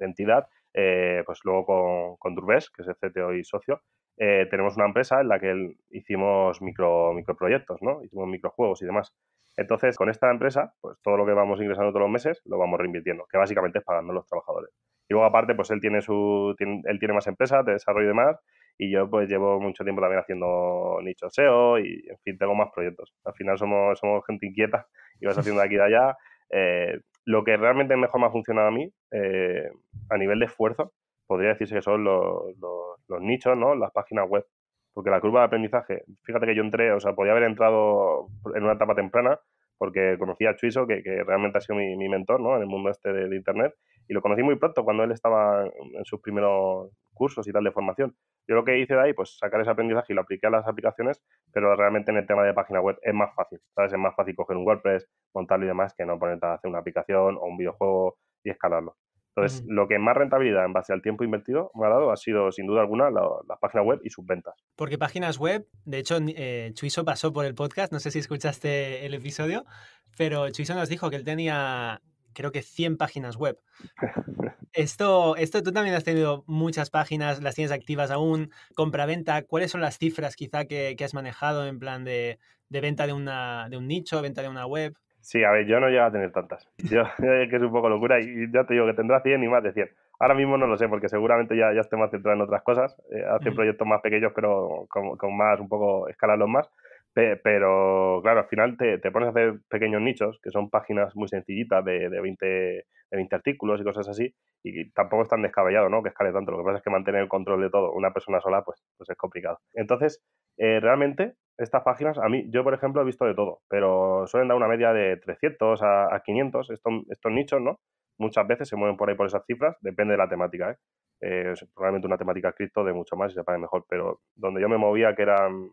entidad, eh, pues luego con, con que es el CTO y socio, eh, tenemos una empresa en la que hicimos micro, microproyectos, ¿no? Hicimos microjuegos y demás. Entonces, con esta empresa, pues todo lo que vamos ingresando todos los meses lo vamos reinvirtiendo, que básicamente es pagando a los trabajadores. Y luego, aparte, pues él tiene su él tiene más empresas de desarrollo y demás, y yo pues llevo mucho tiempo también haciendo nicho SEO y, en fin, tengo más proyectos. Al final somos, somos gente inquieta [LAUGHS] y vas haciendo de aquí y de allá. Eh, lo que realmente mejor me ha funcionado a mí, eh, a nivel de esfuerzo, podría decirse que son los, los, nichos, ¿no? Las páginas web. Porque la curva de aprendizaje, fíjate que yo entré, o sea, podía haber entrado en una etapa temprana, porque conocí a Chuiso, que, realmente ha sido mi, mi mentor, ¿no? En el mundo este de Internet, y lo conocí muy pronto cuando él estaba en sus primeros cursos y tal de formación. Yo lo que hice de ahí, pues sacar ese aprendizaje y lo apliqué a las aplicaciones, pero realmente en el tema de página web es más fácil, ¿sabes? Es más fácil coger un WordPress, montarlo y demás, que no ponerte a hacer una aplicación o un videojuego y escalarlo. Entonces, lo que más rentabilidad en base al tiempo invertido me ha dado ha sido, sin duda alguna, las páginas web y sus ventas. Porque páginas web, de hecho, eh, Chuiso pasó por el podcast, no sé si escuchaste el episodio, pero Chuiso nos dijo que él tenía creo que 100 páginas web. [LAUGHS] Esto, esto tú también has tenido muchas páginas, las tienes activas aún, compra-venta, ¿cuáles son las cifras quizá que, has manejado en plan de, venta de, una, de un nicho, venta de una web? Sí, a ver, yo no llego a tener tantas. Yo, [LAUGHS] que es un poco locura y ya te digo que tendrá 100 y más de 100. Ahora mismo no lo sé porque seguramente ya, ya esté más centrado en otras cosas, eh, hacer proyectos más pequeños pero con, con, más, un poco escalarlos más. Pero claro, al final te, te, pones a hacer pequeños nichos, que son páginas muy sencillitas de, de, 20, de 20 artículos y cosas así, y tampoco están tan descabellado, ¿no? Que escale tanto. Lo que pasa es que mantener el control de todo una persona sola, pues, pues es complicado. Entonces, eh, realmente, estas páginas, a mí, yo por ejemplo he visto de todo, pero suelen dar una media de 300 a, a 500, estos, estos nichos, ¿no? Muchas veces se mueven por ahí por esas cifras, depende de la temática, ¿eh? eh probablemente una temática cripto de mucho más y se pague mejor, pero donde yo me movía, que eran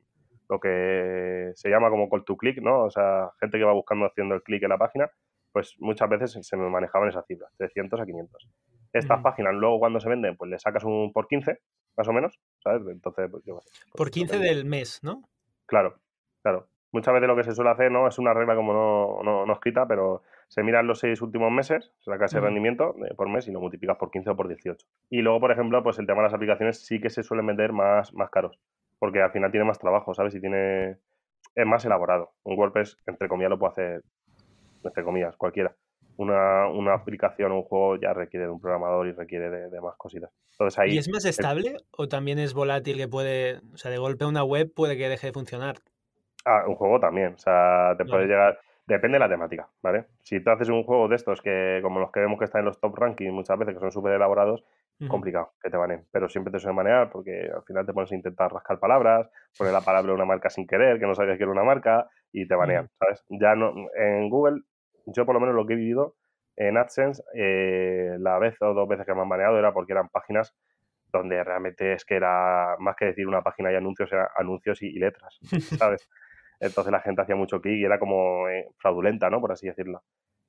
lo que se llama como call to click, ¿no? O sea, gente que va buscando haciendo el clic en la página, pues muchas veces se me manejaban esas cifras, 300 a 500. Estas páginas luego cuando se venden, pues le sacas un por 15, más o menos, ¿sabes? Entonces, pues, yo, pues Por 15 del mes, ¿no? Claro, claro. Muchas veces lo que se suele hacer, ¿no? Es una regla como no, no, escrita, pero se miran los seis últimos meses, sacas el rendimiento eh, por mes y lo multiplicas por 15 o por 18. Y luego, por ejemplo, pues el tema de las aplicaciones sí que se suelen vender más, más caros porque al final tiene más trabajo, ¿sabes? Y tiene. Es más elaborado. Un WordPress, entre comillas, lo puede hacer, entre comillas, cualquiera. Una, aplicación un juego ya requiere de un programador y requiere de, más cositas. Entonces ahí, ¿Y es más estable o también es volátil que puede, o sea, de golpe una web puede que deje de funcionar? Ah, un juego también, o sea, te puede llegar, depende de la temática, ¿vale? Si tú haces un juego de estos que, como los que vemos que están en los top rankings muchas veces, que son súper elaborados, complicado que te baneen, pero siempre te suelen manejar porque al final te pones a intentar rascar palabras, poner la palabra de una marca sin querer, que no sabías que era una marca y te banean, ¿sabes? Ya no, en Google, yo por lo menos lo que he vivido en AdSense, eh, la vez o dos veces que me han baneado era porque eran páginas donde realmente es que era más que decir una página y anuncios, eran anuncios y, letras, [LAUGHS] ¿sabes? Entonces la gente hacía mucho clic y era como eh, fraudulenta, ¿no? Por así decirlo.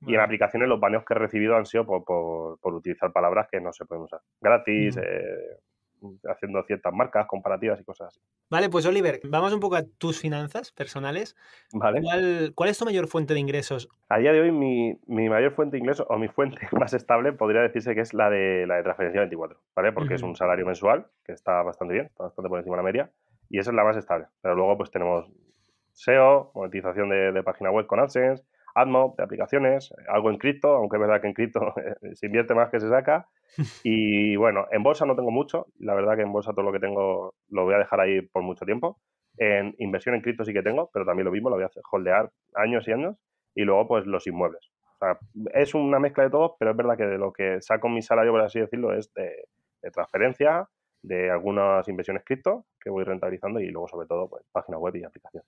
Y en aplicaciones los baneos que he recibido han sido por, utilizar palabras que no se pueden usar. Gratis, mm. eh, haciendo ciertas marcas comparativas y cosas así. Vale, pues Oliver, vamos un poco a tus finanzas personales. ¿Cuál, es tu mayor fuente de ingresos? A día de hoy mi, mayor fuente de ingresos o mi fuente [LAUGHS] más estable podría decirse que es la de la de transferencia 24, ¿vale? Porque es un salario mensual que está bastante bien, está bastante por encima de la media y esa es la más estable. Pero luego pues tenemos SEO, monetización de página web con AdSense, AdMob de aplicaciones, algo en cripto, aunque es verdad que en cripto [LAUGHS] se invierte más que se saca. [LAUGHS] Y bueno, en bolsa no tengo mucho, la verdad que en bolsa todo lo que tengo lo voy a dejar ahí por mucho tiempo. En inversión en cripto sí que tengo, pero también lo mismo, lo voy a holdear años y años. Y luego, pues los inmuebles. O sea, es una mezcla de todo, pero es verdad que de lo que saco mi salario, por así decirlo, es de, transferencia, de algunas inversiones cripto que voy rentabilizando y luego, sobre todo, pues página web y aplicaciones.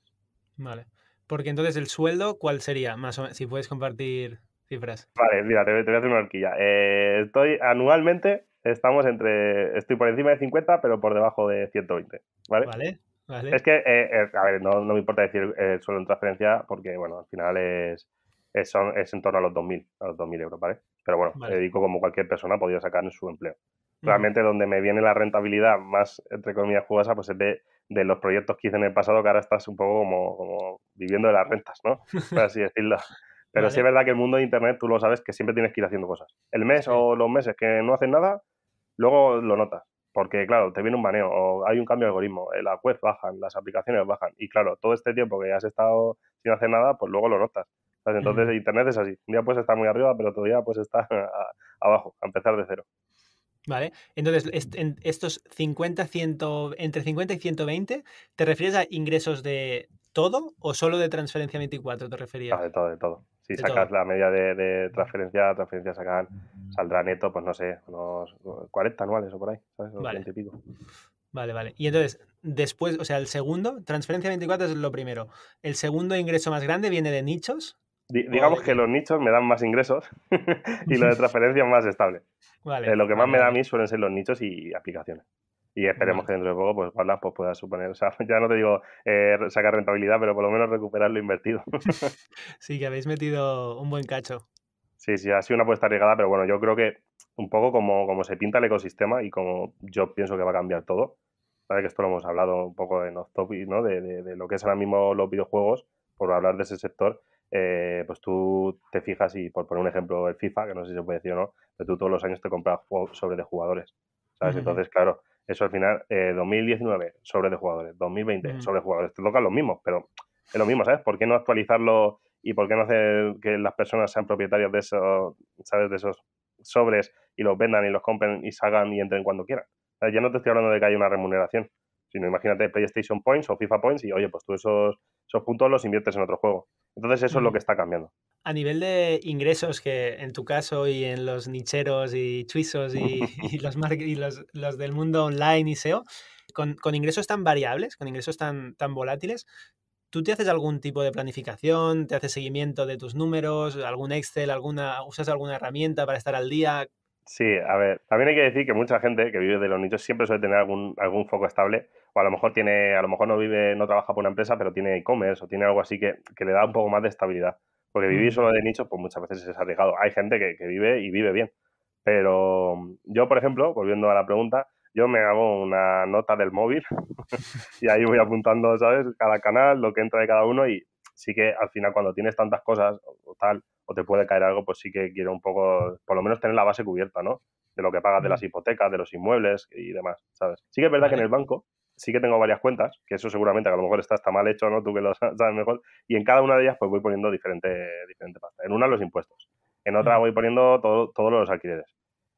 Vale. Porque entonces el sueldo, ¿cuál sería? Más o si puedes compartir cifras. Vale, mira, te, voy a hacer una horquilla. Eh, estoy anualmente, estamos entre, estoy por encima de 50, pero por debajo de 120, ¿vale? Vale. Es que, eh, eh, a ver, no, no, me importa decir el sueldo en transferencia porque, bueno, al final es, es, en torno a los 2.000, a los 2.000 euros, ¿vale? Pero bueno, me dedico como cualquier persona ha podido sacar en su empleo. Realmente donde me viene la rentabilidad más, entre comillas, jugosa, pues es de de los proyectos que hice en el pasado, que ahora estás un poco como, viviendo de las rentas, ¿no? Por así decirlo. [LAUGHS] Pero sí es verdad que el mundo de Internet, tú lo sabes, que siempre tienes que ir haciendo cosas. El mes o los meses que no haces nada, luego lo notas. Porque, claro, te viene un baneo o hay un cambio de algoritmo, eh, la web bajan, las aplicaciones bajan. Y, claro, todo este tiempo que has estado sin hacer nada, pues luego lo notas. Entonces, Internet es así. Un día puedes estar muy arriba, pero otro día puedes estar [LAUGHS] abajo, a empezar de cero. ¿Vale? Entonces, estos 50, 100, entre 50 y 120, ¿te refieres a ingresos de todo o solo de transferencia 24 te referías? Ah, de todo, de todo. Si sacas la media de, de, transferencia, transferencia sacan, saldrá neto, pues no sé, unos 40 anuales o por ahí, ¿sabes? Vale, vale. Y entonces, después, o sea, el segundo, transferencia 24 es lo primero. El segundo ingreso más grande viene de nichos, digamos que los nichos me dan más ingresos [LAUGHS] y lo de transferencias más estable. Vale, eh, lo que más me da a mí suelen ser los nichos y aplicaciones. Y esperemos que dentro de poco, pues, pues pueda suponer, o sea, [LAUGHS] ya no te digo eh, sacar rentabilidad, pero por lo menos recuperar lo invertido. [LAUGHS] sí, que habéis metido un buen cacho. Sí, sí, ha sido una apuesta arriesgada, pero bueno, yo creo que un poco como, como se pinta el ecosistema y como yo pienso que va a cambiar todo, ¿vale? que esto lo hemos hablado un poco en off topic ¿no? de, de lo que es ahora mismo los videojuegos, por hablar de ese sector, eh, pues tú te fijas y, por poner un ejemplo, el FIFA, que no sé si se puede decir o no, pero tú todos los años te compras sobre de jugadores, ¿sabes? Entonces, claro, eso al final, 2019, eh, sobre de jugadores, 2020, sobre jugadores, te tocan los mismos, pero es lo mismo, ¿sabes? ¿Por qué no actualizarlo y por qué no hacer que las personas sean propietarias de esos, ¿sabes? De esos sobres y los vendan y los compren y salgan y entren cuando quieran. ya no te estoy hablando de que hay una remuneración, sino imagínate PlayStation Points o FIFA Points y oye, pues tú esos, esos puntos los inviertes en otro juego. Entonces eso es lo que mm. está cambiando. A nivel de ingresos, que en tu caso y en los nicheros y chuizos [LAUGHS] y, los, los, del mundo online y SEO, con, con, ingresos tan variables, con ingresos tan, tan volátiles, ¿tú te haces algún tipo de planificación? ¿Te haces seguimiento de tus números? ¿Algún Excel? Alguna, ¿Usas alguna herramienta para estar al día? Sí, a ver, también hay que decir que mucha gente que vive de los nichos siempre suele tener algún, algún foco estable o pues a lo mejor tiene, a lo mejor no vive, no trabaja por una empresa, pero tiene e-commerce o tiene algo así que, le da un poco más de estabilidad. Porque vivir mm. solo de nicho, pues muchas veces es arriesgado. Hay gente que, vive y vive bien. Pero yo, por ejemplo, volviendo a la pregunta, yo me hago una nota del móvil [LAUGHS] y ahí voy apuntando, ¿sabes? Cada canal, lo que entra de cada uno y sí que al final cuando tienes tantas cosas o tal, o te puede caer algo, pues sí que quiero un poco, por lo menos tener la base cubierta, ¿no? De lo que pagas de mm. las hipotecas, de los inmuebles y demás, ¿sabes? Sí que es verdad que en el banco sí que tengo varias cuentas, que eso seguramente a lo mejor está, está mal hecho, ¿no? Tú que lo [LAUGHS] sabes mejor. Y en cada una de ellas pues voy poniendo diferente, diferente En una los impuestos, en otra voy poniendo todos los alquileres,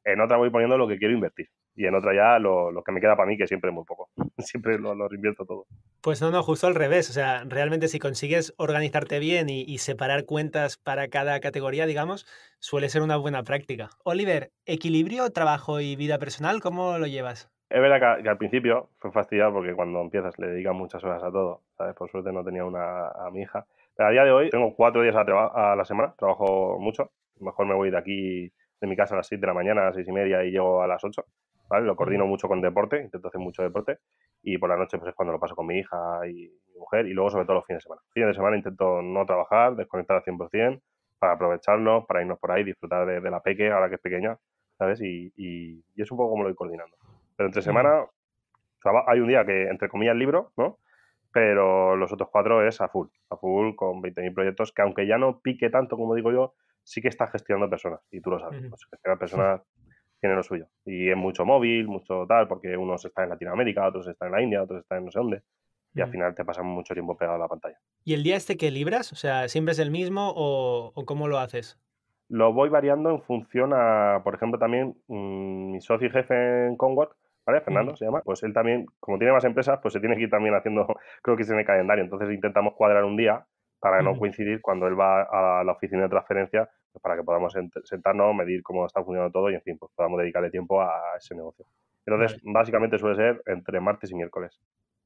en otra voy poniendo lo que quiero invertir y en otra ya lo, que me queda para mí, que siempre es muy poco. [LAUGHS] siempre lo, lo invierto todo. Pues no, no, justo al revés. O sea, realmente si consigues organizarte bien y, separar cuentas para cada categoría, digamos, suele ser una buena práctica. Oliver, ¿equilibrio, trabajo y vida personal, cómo lo llevas? Es verdad que, al principio fue fastidiado porque cuando empiezas le dedicas muchas horas a todo, ¿sabes? Por suerte no tenía una a mi hija. Pero a día de hoy tengo cuatro días a, la semana, trabajo mucho. Mejor me voy de aquí, de mi casa a las seis de la mañana, a las 6 y media y llego a las 8. ¿vale? Lo coordino mucho con deporte, intento hacer mucho deporte. Y por la noche pues es cuando lo paso con mi hija y mi mujer y luego sobre todo los fines de semana. Fines de semana intento no trabajar, desconectar al 100% para aprovecharnos, para irnos por ahí, disfrutar de, la peque ahora que es pequeña, ¿sabes? Y, y es un poco como lo voy coordinando. Pero entre semana hay un día que, entre comillas, libro, ¿no? Pero los otros cuatro es a full, a full con 20.000 proyectos que aunque ya no pique tanto, como digo yo, sí que está gestionando personas y tú lo sabes. Uh gestionar pues, personas tiene lo suyo. Y es mucho móvil, mucho tal, porque unos están en Latinoamérica, otros están en la India, otros están en no sé dónde. Y al final te pasan mucho tiempo pegado a la pantalla. ¿Y el día este que libras? O sea, ¿siempre es el mismo o, cómo lo haces? Lo voy variando en función a, por ejemplo, también mm, mi socio jefe en Conwork ¿vale? Fernando se llama. Pues él también, como tiene más empresas, pues se tiene que ir también haciendo, [LAUGHS] creo que tiene calendario. Entonces intentamos cuadrar un día para no coincidir cuando él va a la oficina de transferencia pues para que podamos sentarnos, medir cómo está funcionando todo y, en fin, pues podamos dedicarle tiempo a ese negocio. Entonces, básicamente suele ser entre martes y miércoles.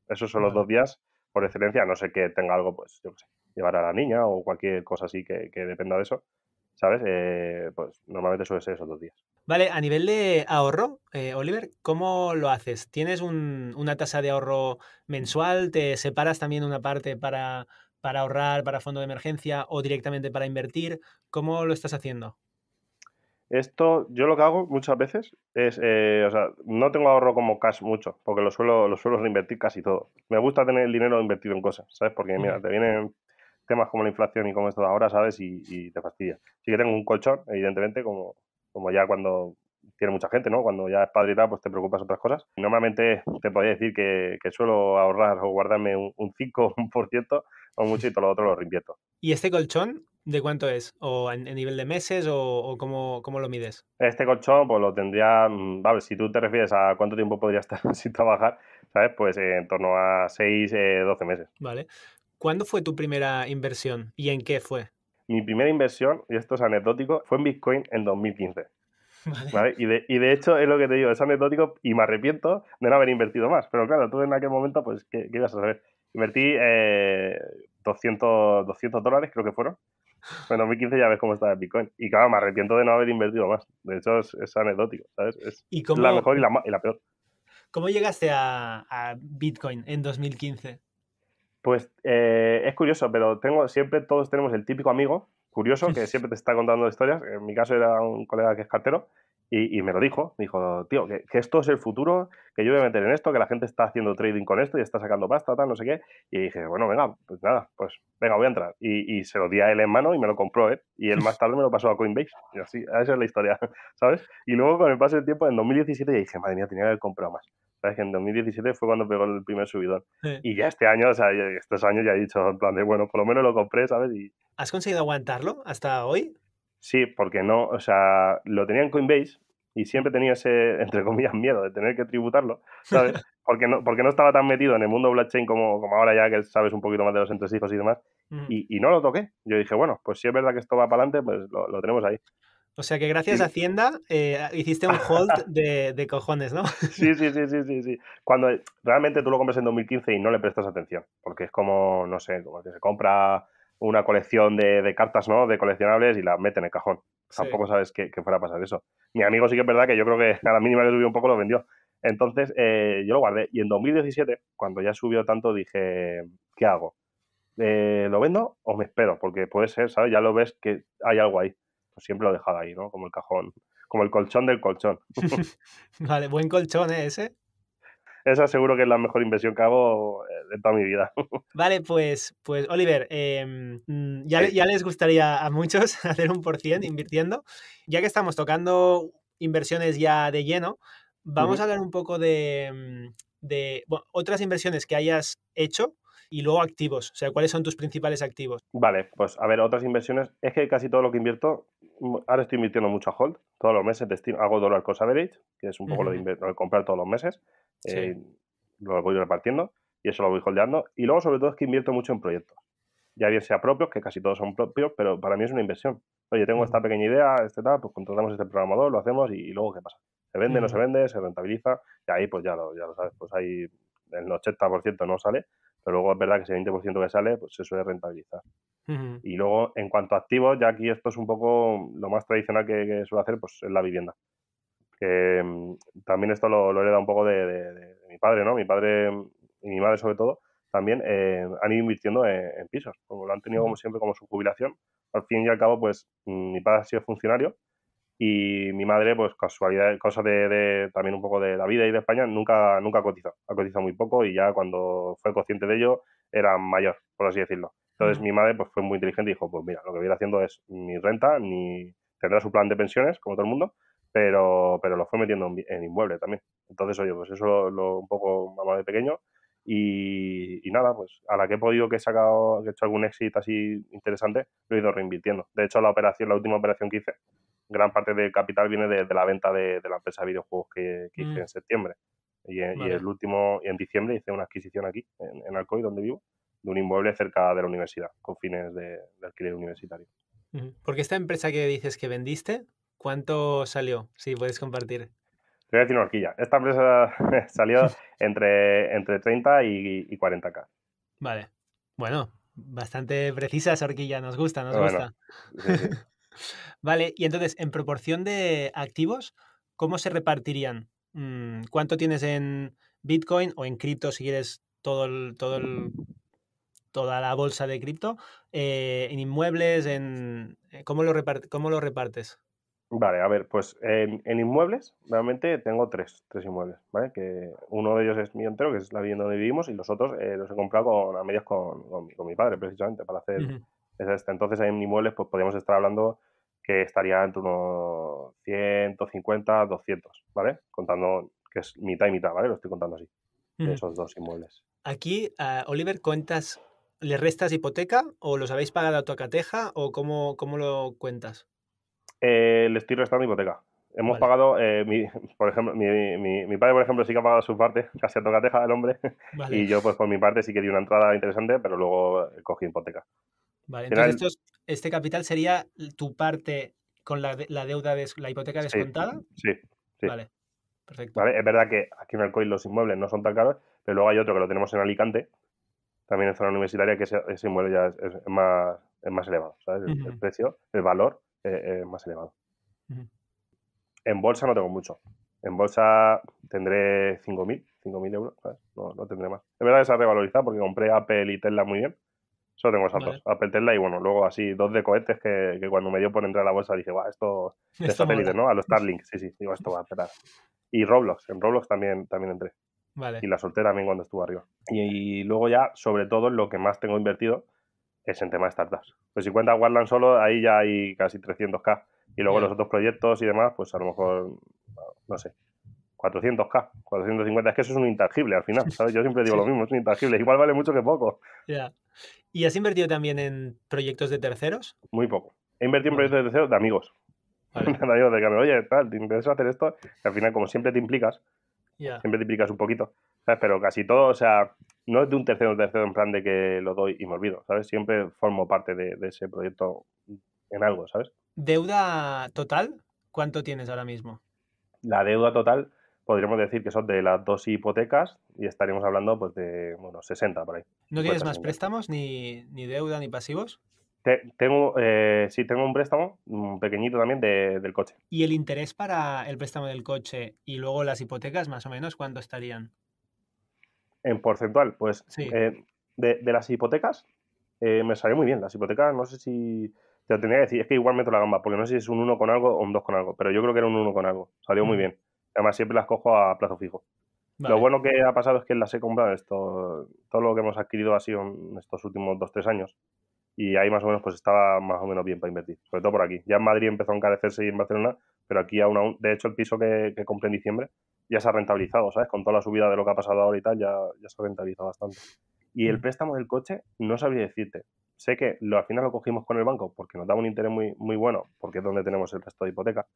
Esos son los dos días por excelencia, no sé que tenga algo, pues, yo qué sé, llevar a la niña o cualquier cosa así que, dependa de eso, ¿sabes? Eh, pues normalmente suele ser esos dos días. Vale, a nivel de ahorro, eh, Oliver, ¿cómo lo haces? ¿Tienes una tasa de ahorro mensual? ¿Te separas también una parte para, ahorrar, para fondo de emergencia o directamente para invertir? ¿Cómo lo estás haciendo? Esto, yo lo que hago muchas veces es, eh, o sea, no tengo ahorro como cash mucho, porque lo suelo, lo suelo reinvertir casi todo. Me gusta tener el dinero invertido en cosas, ¿sabes? Porque, mira, te vienen temas como la inflación y como esto de ahora, ¿sabes? Y, y te fastidia. Sí que tengo un colchón, evidentemente, como, como ya cuando tiene mucha gente, ¿no? Cuando ya es padre y tal, pues te preocupas otras cosas. Normalmente te podría decir que, suelo ahorrar o guardarme un, un 5% [LAUGHS] o mucho y todo lo otro lo reinvierto. ¿Y este colchón de cuánto es? ¿O a nivel de meses o, cómo, lo mides? Este colchón, pues lo tendría, mm, a si tú te refieres a cuánto tiempo podría estar [LAUGHS] sin trabajar, ¿sabes? Pues eh, en torno a 6, 12 eh, meses. Vale. ¿Cuándo fue tu primera inversión y en qué fue? mi primera inversión, y esto es anecdótico, fue en Bitcoin en 2015. Y, de, hecho es lo que te digo, es anecdótico y me arrepiento de no haber invertido más. Pero claro, tú en aquel momento, pues, ¿qué, ibas a saber? Invertí 200, eh, dólares, creo que fueron. En 2015 ya ves cómo estaba el Bitcoin. Y claro, me arrepiento de no haber invertido más. De hecho, es, anecdótico, ¿sabes? Es ¿Y la mejor y la, peor. ¿Cómo llegaste a, a Bitcoin en 2015? Pues eh, es curioso, pero tengo siempre todos tenemos el típico amigo curioso que [LAUGHS] siempre te está contando historias. En mi caso era un colega que es cartero y, me lo dijo. Me dijo, tío, que, esto es el futuro, que yo voy a meter en esto, que la gente está haciendo trading con esto y está sacando pasta, tal, no sé qué. Y dije, bueno, venga, pues nada, pues venga, voy a entrar. Y, y se lo di a él en mano y me lo compró, ¿eh? Y él más tarde me lo pasó a Coinbase. Y así, esa es la historia, [LAUGHS] ¿sabes? Y luego con el paso del tiempo, en 2017, dije, madre mía, tenía que haber comprado más. ¿Sabes? en 2017 fue cuando pegó el primer subidor Y ya este año, o sea, estos años ya he dicho, en plan de, bueno, por lo menos lo compré, ¿sabes? Y... ¿Has conseguido aguantarlo hasta hoy? Sí, porque no, o sea, lo tenía en Coinbase y siempre tenía ese, entre comillas, miedo de tener que tributarlo, ¿sabes? [LAUGHS] Porque no, porque no estaba tan metido en el mundo blockchain como, como ahora ya que sabes un poquito más de los entresijos y demás. Y, no lo toqué. Yo dije, bueno, pues si es verdad que esto va para adelante, pues lo tenemos ahí. O sea que gracias eh, a Hacienda hiciste un hold [LAUGHS] de, cojones, ¿no? Sí, sí, sí, sí, sí, sí. Cuando realmente tú lo compras en 2015 y no le prestas atención, porque es como, no sé, como que se compra una colección de, cartas, ¿no? De coleccionables y la mete en el cajón. Tampoco sabes qué fuera a pasar eso. Mi amigo sí que es verdad que yo creo que [LAUGHS] a la mínima que subió un poco lo vendió. Entonces eh, yo lo guardé y en 2017, cuando ya subió tanto, dije, ¿qué hago? Eh, ¿Lo vendo o me espero? Porque puede ser, ¿sabes? Ya lo ves que hay algo ahí pues siempre lo he dejado ahí, ¿no? Como el cajón, como el colchón del colchón. [LAUGHS] [LAUGHS] vale, buen colchón ¿eh, ese. Esa seguro que es la mejor inversión que hago eh, de toda mi vida. [LAUGHS] Vale, pues, pues Oliver, em, mm, ya, les gustaría a muchos hacer un por cien invirtiendo. Ya que estamos tocando inversiones ya de lleno, vamos a hablar un poco de, mm, otras inversiones que hayas hecho y luego activos, o sea, ¿cuáles son tus principales activos? Vale, pues a ver, otras inversiones. Es que casi todo lo que invierto, mm, ahora estoy invirtiendo mucho a Hold, todos los meses destino, hago dólar cost average, que es un poco lo, de comprar todos los meses, eh, lo voy repartiendo y eso lo voy holdeando. Y luego, sobre todo, es que invierto mucho en proyectos ya bien sea propios, que casi todos son propios, pero para mí es una inversión. Oye, tengo esta pequeña idea, este tal, pues contratamos este programador, lo hacemos y, luego qué pasa. Se vende, no se vende, se rentabiliza, y ahí pues ya lo, ya lo sabes, pues ahí el 80% no sale, pero luego es verdad que ese 20% que sale pues se suele rentabilizar. Y luego, en cuanto a activos, ya aquí esto es un poco lo más tradicional que, suele hacer, pues es la vivienda. Que mm, también esto lo, he heredado un poco de, mi padre, ¿no? Mi padre y mi madre sobre todo también eh, han ido invirtiendo en, pisos, como lo han tenido como siempre como su jubilación. Al fin y al cabo, pues mm, mi padre ha sido funcionario y mi madre, pues casualidad, cosa de, también un poco de la vida y de España, nunca, nunca cotizó. Ha cotizado muy poco y ya cuando fue consciente de ello era mayor, por así decirlo. Entonces mi madre pues fue muy inteligente y dijo, pues mira, lo que voy a ir haciendo es mi renta, ni tendrá su plan de pensiones, como todo el mundo, pero, pero lo fue metiendo en, en inmueble también. Entonces, oye, pues eso lo, un poco mamá de pequeño. Y, nada, pues a la que he podido que he sacado, que he hecho algún éxito así interesante, lo he ido reinvirtiendo. De hecho, la operación, la última operación que hice, gran parte del capital viene de, la venta de, la empresa de videojuegos que, hice mm. en septiembre. Y, el último, en diciembre, hice una adquisición aquí, en, Alcoy, donde vivo, de un inmueble cerca de la universidad, con fines de, alquiler universitario. Porque esta empresa que dices que vendiste, ¿cuánto salió? Si puedes compartir. Te voy a decir una horquilla. Esta empresa [LAUGHS] salió [LAUGHS] entre, entre 30 y, 40k. Vale. Bueno, bastante precisa esa horquilla. Nos gusta, nos gusta. [LAUGHS] Vale, y entonces, en proporción de activos, ¿cómo se repartirían? Mm, ¿Cuánto tienes en Bitcoin o en cripto, si quieres, todo todo toda la bolsa de cripto? Eh, ¿En inmuebles? En, eh, ¿cómo, lo ¿Cómo lo repartes? Vale, a ver, pues en, inmuebles, realmente tengo tres, tres inmuebles, ¿vale? Que uno de ellos es mío entero, que es la vivienda donde vivimos, y los otros eh, los he comprado con, a medias con, mi, padre, precisamente, para hacer este, entonces, en inmuebles, pues podríamos estar hablando que estaría entre unos 150, 200, ¿vale? Contando que es mitad y mitad, ¿vale? Lo estoy contando así, esos dos inmuebles. Aquí, ah, Oliver, cuentas, ¿le restas hipoteca o los habéis pagado a tu acateja o cómo, cómo lo cuentas? Eh, le estoy restando hipoteca. Hemos pagado, eh, [LAUGHS] por ejemplo, mi, padre, por ejemplo, sí que ha pagado su parte, [LAUGHS] casi a tocateja el hombre, y yo, pues por mi parte, sí que di una entrada interesante, pero luego cogí hipoteca. Vale, entonces este capital sería tu parte con la, deuda, de, la hipoteca descontada. Sí, sí, Vale, perfecto. es verdad que aquí en Alcoy los inmuebles no son tan caros, pero luego hay otro que lo tenemos en Alicante, también en zona universitaria, que ese, inmueble ya es, más, es más elevado, ¿sabes? El, precio, el valor eh, es más elevado. En bolsa no tengo mucho. En bolsa tendré 5.000, 5.000 euros, ¿sabes? No, no tendré más. Es verdad que se ha revalorizado porque compré Apple y Tesla muy bien Solo tengo y bueno, luego así dos de cohetes que, que cuando me dio por entrar a la bolsa dije, va, esto [LAUGHS] de satélite, ¿no? A los [LAUGHS] Starlink, sí, sí, digo, esto va a esperar Y Roblox, en Roblox también, también entré. Vale. Y la soltera también cuando estuvo arriba. Y, luego ya, sobre todo, lo que más tengo invertido es en tema de startups. Pues si cuenta Warland solo, ahí ya hay casi 300k. Y luego los otros proyectos y demás, pues a lo mejor, no sé, 400k, 450, es que eso es un intangible al final, ¿sabes? Yo siempre digo lo mismo, es un intangible, igual vale mucho que poco. ¿Y has invertido también en proyectos de terceros? Muy poco. He invertido en proyectos de terceros de amigos. de amigos [LAUGHS] de que me, oye, tal, ¿te interesa hacer esto? Y al final, como siempre te implicas, siempre te implicas un poquito, ¿sabes? Pero casi todo, o sea, no es de un tercero tercero en plan de que lo doy y me olvido, ¿sabes? Siempre formo parte de, de ese proyecto en algo, ¿sabes? ¿Deuda total? ¿Cuánto tienes ahora mismo? La deuda total, podríamos decir que son de las dos hipotecas y estaríamos hablando pues de bueno, 60 por ahí. ¿No tienes más préstamos, ni, ni, deuda, ni pasivos? tengo, eh, sí, tengo un préstamo un mm, pequeñito también del coche. ¿Y el interés para el préstamo del coche y luego las hipotecas, más o menos, cuánto estarían? En porcentual, pues eh, de, las hipotecas eh, me salió muy bien. Las hipotecas, no sé si te lo tendría que decir, es que igual meto la gamba, porque no sé si es un 1 con algo o un 2 con algo, pero yo creo que era un 1 con algo, salió muy mm. bien. Además, siempre las cojo a plazo fijo. Lo bueno que ha pasado es que las he comprado esto, todo lo que hemos adquirido ha sido en estos últimos dos tres años y ahí más o menos pues estaba más o menos bien para invertir, sobre todo por aquí. Ya en Madrid empezó a encarecerse y en Barcelona, pero aquí aún, aún de hecho el piso que, compré en diciembre ya se ha rentabilizado, ¿sabes? Con toda la subida de lo que ha pasado ahora y tal, ya, ya se ha rentabilizado bastante. Y el mm. préstamo del coche, no sabría decirte, sé que lo, al final lo cogimos con el banco porque nos daba un interés muy, muy bueno, porque es donde tenemos el resto de hipoteca,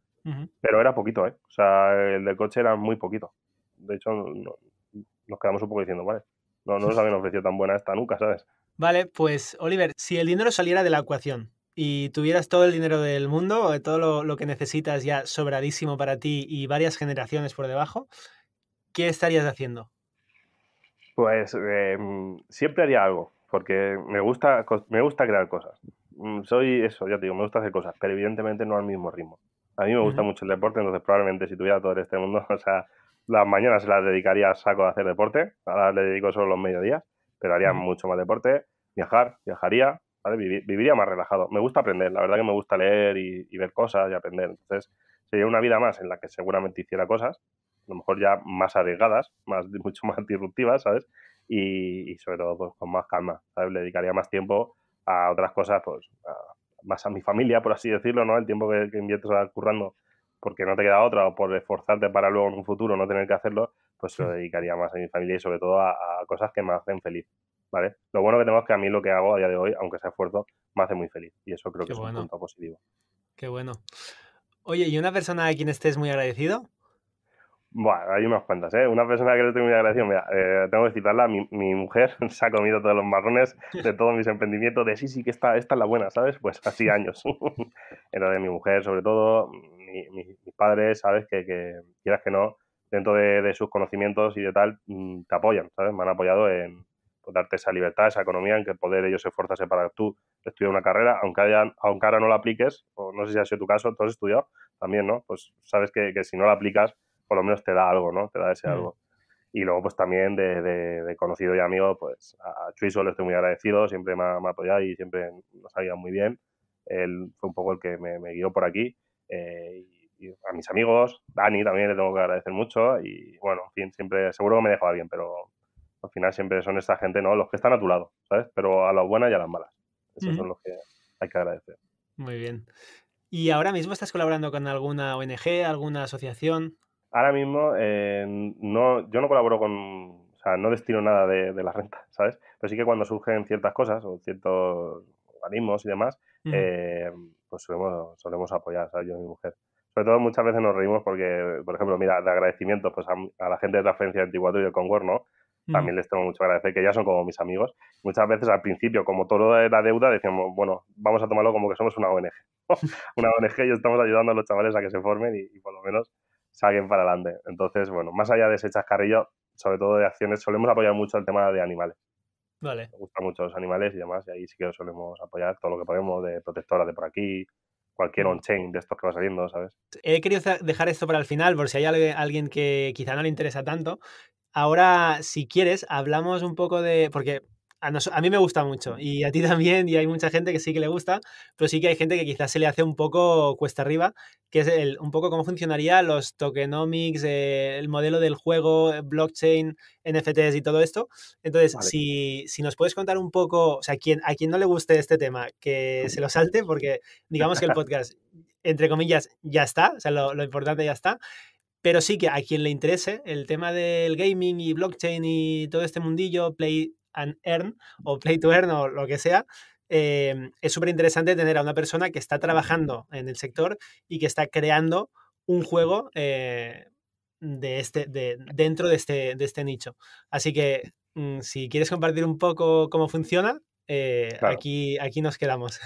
pero era poquito, ¿eh? O sea, el del coche era muy poquito. De hecho, nos quedamos un poco diciendo, vale, no, no nos habían [LAUGHS] ofrecido tan buena esta nunca, ¿sabes? Vale, pues Oliver, si el dinero saliera de la ecuación y tuvieras todo el dinero del mundo, de eh, todo lo, que necesitas ya sobradísimo para ti y varias generaciones por debajo, ¿qué estarías haciendo? Pues em, siempre haría algo porque me gusta, me gusta crear cosas. Mm, soy eso, ya te digo, me gusta hacer cosas, pero evidentemente no al mismo ritmo. A mí me gusta mucho el deporte, entonces probablemente si tuviera todo este mundo, [LAUGHS] o sea, las mañanas se las dedicaría a saco de hacer deporte, ahora le dedico solo los mediodías, pero haría mucho más deporte, viajar, viajaría, viviría más relajado. Me gusta aprender, la verdad que me gusta leer y, ver cosas y aprender, entonces sería una vida más en la que seguramente hiciera cosas, a lo mejor ya más arriesgadas, más, [LAUGHS] mucho más disruptivas, ¿sabes? y, sobre todo pues, con más calma, Le dedicaría más tiempo a otras cosas, pues más a mi familia, por así decirlo, ¿no? El tiempo que, que inviertes currando porque no te queda otra o por esforzarte para luego en un futuro no tener que hacerlo, pues se lo dedicaría más a mi familia y sobre todo a, cosas que me hacen feliz, ¿vale? Lo bueno que tengo es que a mí lo que hago a día de hoy, aunque sea esfuerzo, me hace muy feliz y eso creo que es un punto positivo. Qué bueno. Oye, ¿y una persona a quien estés muy agradecido? Bueno, hay unas cuantas, ¿eh? Una persona que le tengo muy agradecido, mira, eh, tengo que citarla, mi, mi, mujer [LAUGHS] se ha comido todos los marrones de todos mis emprendimientos, de sí, sí, que esta, esta es la buena, ¿sabes? Pues así años. [LAUGHS] de mi mujer, sobre todo, mis padres, ¿sabes? Que, que, quieras que no, dentro de, de, sus conocimientos y de tal, mm, te apoyan, ¿sabes? Me han apoyado en pues, darte esa libertad, esa economía, en que poder ellos se esforzarse para tú estudiar una carrera, aunque, haya, aunque ahora no la apliques, o no sé si ha sido tu caso, tú has estudiado también, ¿no? Pues sabes que, que si no la aplicas, por lo menos te da algo, ¿no? Te da ese mm. algo. Y luego, pues también de, conocido y amigo, pues a Chuiso le estoy muy agradecido, siempre me ha, apoyado y siempre nos ha muy bien. Él fue un poco el que me, guió por aquí. Eh, y, a mis amigos, Dani también le tengo que agradecer mucho. Y bueno, en fin, siempre, seguro que me dejaba bien, pero al final siempre son esa gente, ¿no? Los que están a tu lado, ¿sabes? Pero a las buenas y a las malas. Esos son los que hay que agradecer. Muy bien. ¿Y ahora mismo estás colaborando con alguna ONG, alguna asociación? ahora mismo eh, no, yo no colaboro con, o sea, no destino nada de, la renta, ¿sabes? Pero sí que cuando surgen ciertas cosas o ciertos organismos y demás, eh, pues solemos, solemos apoyar, ¿sabes? Yo y mi mujer. Sobre todo muchas veces nos reímos porque, por ejemplo, mira, de agradecimiento pues a, la gente de la Transferencia 24 y el Conguer, ¿no? también les tengo mucho que agradecer, que ya son como mis amigos. Muchas veces al principio, como todo era deuda, decíamos, bueno, vamos a tomarlo como que somos una ONG. [LAUGHS] una ONG y estamos ayudando a los chavales a que se formen y por lo menos salen para adelante. Entonces, bueno, más allá de ese chascarrillo, sobre todo de acciones, solemos apoyar mucho el tema de animales. Vale. Me gustan mucho los animales y demás, y ahí sí que solemos apoyar todo lo que podemos de protectoras de por aquí, cualquier mm. on-chain de estos que va saliendo, ¿sabes? He querido dejar esto para el final, por si hay alguien que quizá no le interesa tanto. Ahora, si quieres, hablamos un poco de. Porque a, mí me gusta mucho y a ti también y hay mucha gente que sí que le gusta, pero sí que hay gente que quizás se le hace un poco cuesta arriba, que es un poco cómo funcionaría los tokenomics, eh, el modelo del juego, eh, blockchain, NFTs y todo esto. Entonces, si, nos puedes contar un poco, o sea, a quien no le guste este tema, que se lo salte porque digamos que el [LAUGHS] podcast, entre comillas, ya está, o sea, lo, lo importante ya está pero sí que a quien le interese el tema del gaming y blockchain y todo este mundillo, Play and Earn o Play to Earn o lo que sea, em, es súper interesante tener a una persona que está trabajando en el sector y que está creando un juego eh, de este, de, dentro de este, de este nicho. Así que mm, si quieres compartir un poco cómo funciona, eh, aquí, aquí nos quedamos.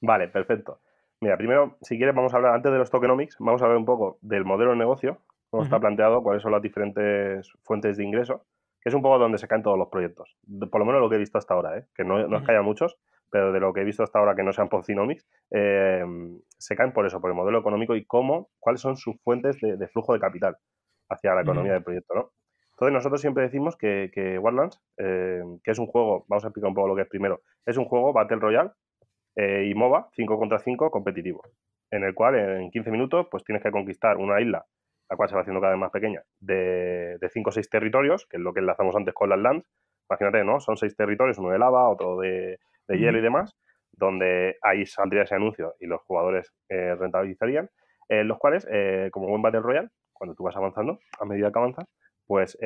Vale, perfecto. Mira, primero, si quieres, vamos a hablar, antes de los tokenomics, vamos a hablar un poco del modelo de negocio, cómo está planteado, cuáles son las diferentes fuentes de ingreso es un poco donde se caen todos los proyectos. Por lo menos lo que he visto hasta ahora, ¿eh? que no, no es muchos, pero de lo que he visto hasta ahora que no sean por Cinomics, eh, se caen por eso, por el modelo económico y cómo, cuáles son sus fuentes de, flujo de capital hacia la economía del proyecto, ¿no? Entonces nosotros siempre decimos que, Warlands, eh, que es un juego, vamos a explicar un poco lo que es primero, es un juego Battle Royale y MOBA 5 contra 5 competitivo, en el cual en 15 minutos pues tienes que conquistar una isla la cual se va haciendo cada vez más pequeña, de, 5 cinco o seis territorios, que es lo que enlazamos antes con las lands. Imagínate, ¿no? Son seis territorios, uno de lava, otro de, hielo y demás, donde ahí saldría ese anuncio y los jugadores eh, rentabilizarían, eh, los cuales, eh, como buen Battle Royale, cuando tú vas avanzando, a medida que avanzas, pues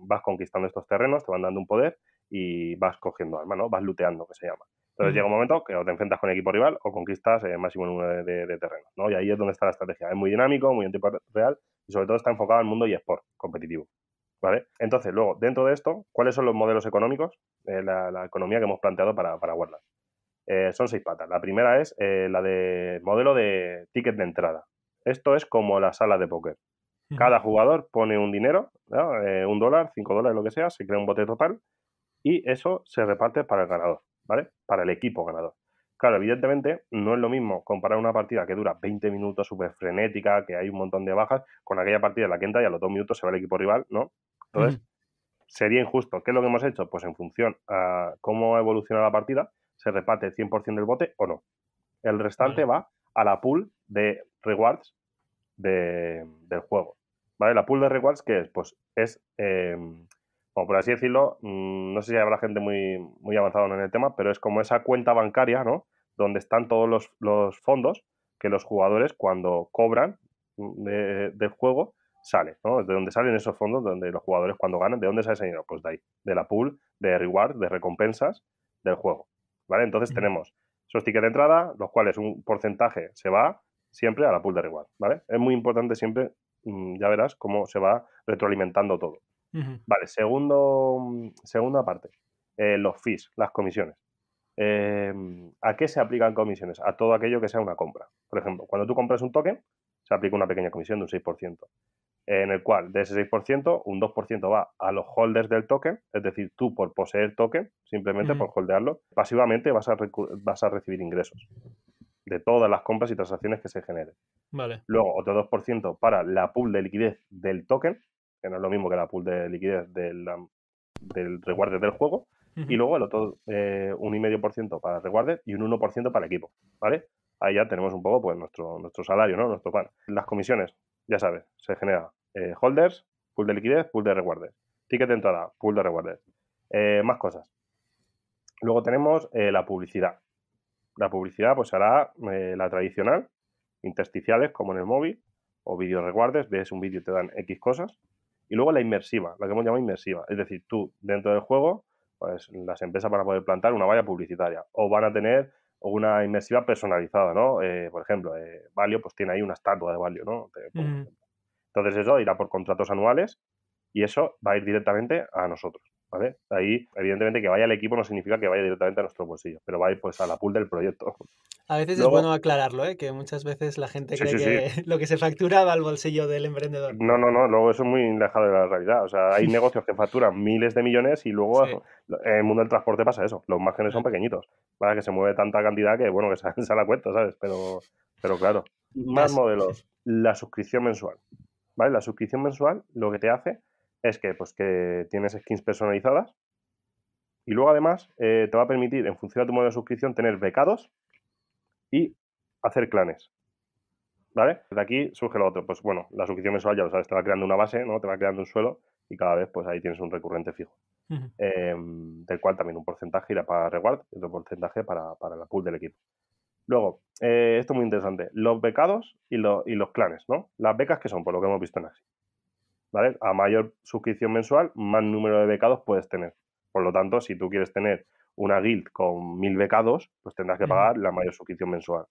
vas conquistando estos terrenos, te van dando un poder y vas cogiendo armas, ¿no? Vas luteando que se llama. Entonces mm. llega un momento que o te enfrentas con equipo rival o conquistas el eh, máximo número de, de, terreno. Y ahí es donde está la estrategia. Es muy dinámico, muy en real y sobre todo está enfocado al mundo y sport competitivo. ¿vale? Entonces, luego, dentro de esto, ¿cuáles son los modelos económicos? Eh, la, economía que hemos planteado para, para eh, son seis patas. La primera es la de modelo de ticket de entrada. Esto es como la sala de póker. Cada jugador pone un dinero, un dólar, cinco dólares, lo que sea, se crea un bote total y eso se reparte para el ganador. ¿vale? Para el equipo ganador. Claro, evidentemente no es lo mismo comparar una partida que dura 20 minutos, súper frenética, que hay un montón de bajas, con aquella partida en la que entra y a los dos minutos se va el equipo rival, ¿no? Entonces, sería injusto. ¿Qué es lo que hemos hecho? Pues en función a cómo evoluciona la partida, se reparte el 100% del bote o no. El restante va a la pool de rewards del juego. ¿Vale? La pool de rewards, ¿qué es? Pues es eh, por así decirlo, mm, no sé si habrá gente muy, muy avanzada en el tema, pero es como esa cuenta bancaria, ¿no? Donde están todos los, fondos que los jugadores cuando cobran mm, de, del juego salen. ¿no? De dónde salen esos fondos, donde los jugadores cuando ganan, ¿de dónde sale ese dinero? Pues de ahí, de la pool, de reward, de recompensas del juego, ¿vale? Entonces tenemos esos tickets de entrada, los cuales un porcentaje se va siempre a la pool de reward, ¿vale? Es muy importante siempre, mm, ya verás cómo se va retroalimentando todo. Vale, segundo, segunda parte, eh, los fees, las comisiones. Em, ¿A qué se aplican comisiones? A todo aquello que sea una compra. Por ejemplo, cuando tú compras un token, se aplica una pequeña comisión de un 6%, en el cual de ese 6%, un 2% va a los holders del token, es decir, tú por poseer token, simplemente por holdearlo, pasivamente vas a, vas a recibir ingresos de todas las compras y transacciones que se generen. Vale. Luego otro 2% para la pool de liquidez del token, que no es lo mismo que la pool de liquidez del, del reguarde del juego, y luego el otro eh, un 1,5% para reguarde y un 1% para equipo, ¿vale? Ahí ya tenemos un poco pues nuestro, nuestro salario, ¿no? Nuestro pan. Las comisiones, ya sabes, se genera eh, holders, pool de liquidez, pool de reguardes. Ticket de entrada, pool de reguarde eh, más cosas. Luego tenemos eh, la publicidad. La publicidad pues será la tradicional, intersticiales como en el móvil, o vídeos reguardes, ves un vídeo y te dan X cosas. Y luego la inmersiva, la que hemos llamado inmersiva. Es decir, tú dentro del juego, pues las empresas van a poder plantar una valla publicitaria o van a tener una inmersiva personalizada, ¿no? Eh, por ejemplo, eh, Valio pues tiene ahí una estatua de Valio, ¿no? Entonces eso irá por contratos anuales y eso va a ir directamente a nosotros. Ahí, evidentemente, que vaya al equipo no significa que vaya directamente a nuestro bolsillo, pero va a pues a la pool del proyecto. A veces es bueno aclararlo, ¿eh? que muchas veces la gente cree que lo que se factura va al bolsillo del emprendedor. No, no, no. Luego eso es muy lejado de la realidad. O sea, hay [LAUGHS] negocios que facturan miles de millones y luego en el mundo del transporte pasa eso. Los márgenes son pequeñitos, para Que se mueve tanta cantidad que, bueno, que se, se [LAUGHS] la cuenta, ¿sabes? Pero, pero claro. Más, modelos. La suscripción mensual, La suscripción mensual lo que te hace es que, pues, que tienes skins personalizadas y luego además eh, te va a permitir, en función de tu modo de suscripción, tener becados y hacer clanes. ¿Vale? De aquí surge lo otro. Pues bueno, la suscripción mensual ya lo sabes, te va creando una base, ¿no? Te va creando un suelo y cada vez pues ahí tienes un recurrente fijo. Em, del cual también un porcentaje irá para reward y otro porcentaje para, la pool del equipo. Luego, eh, esto es muy interesante, los becados y, y, los clanes, ¿no? Las becas que son, por lo que hemos visto en Axi. ¿vale? A mayor suscripción mensual, más número de becados puedes tener. Por lo tanto, si tú quieres tener una guild con mil becados, pues tendrás que pagar la mayor suscripción mensual.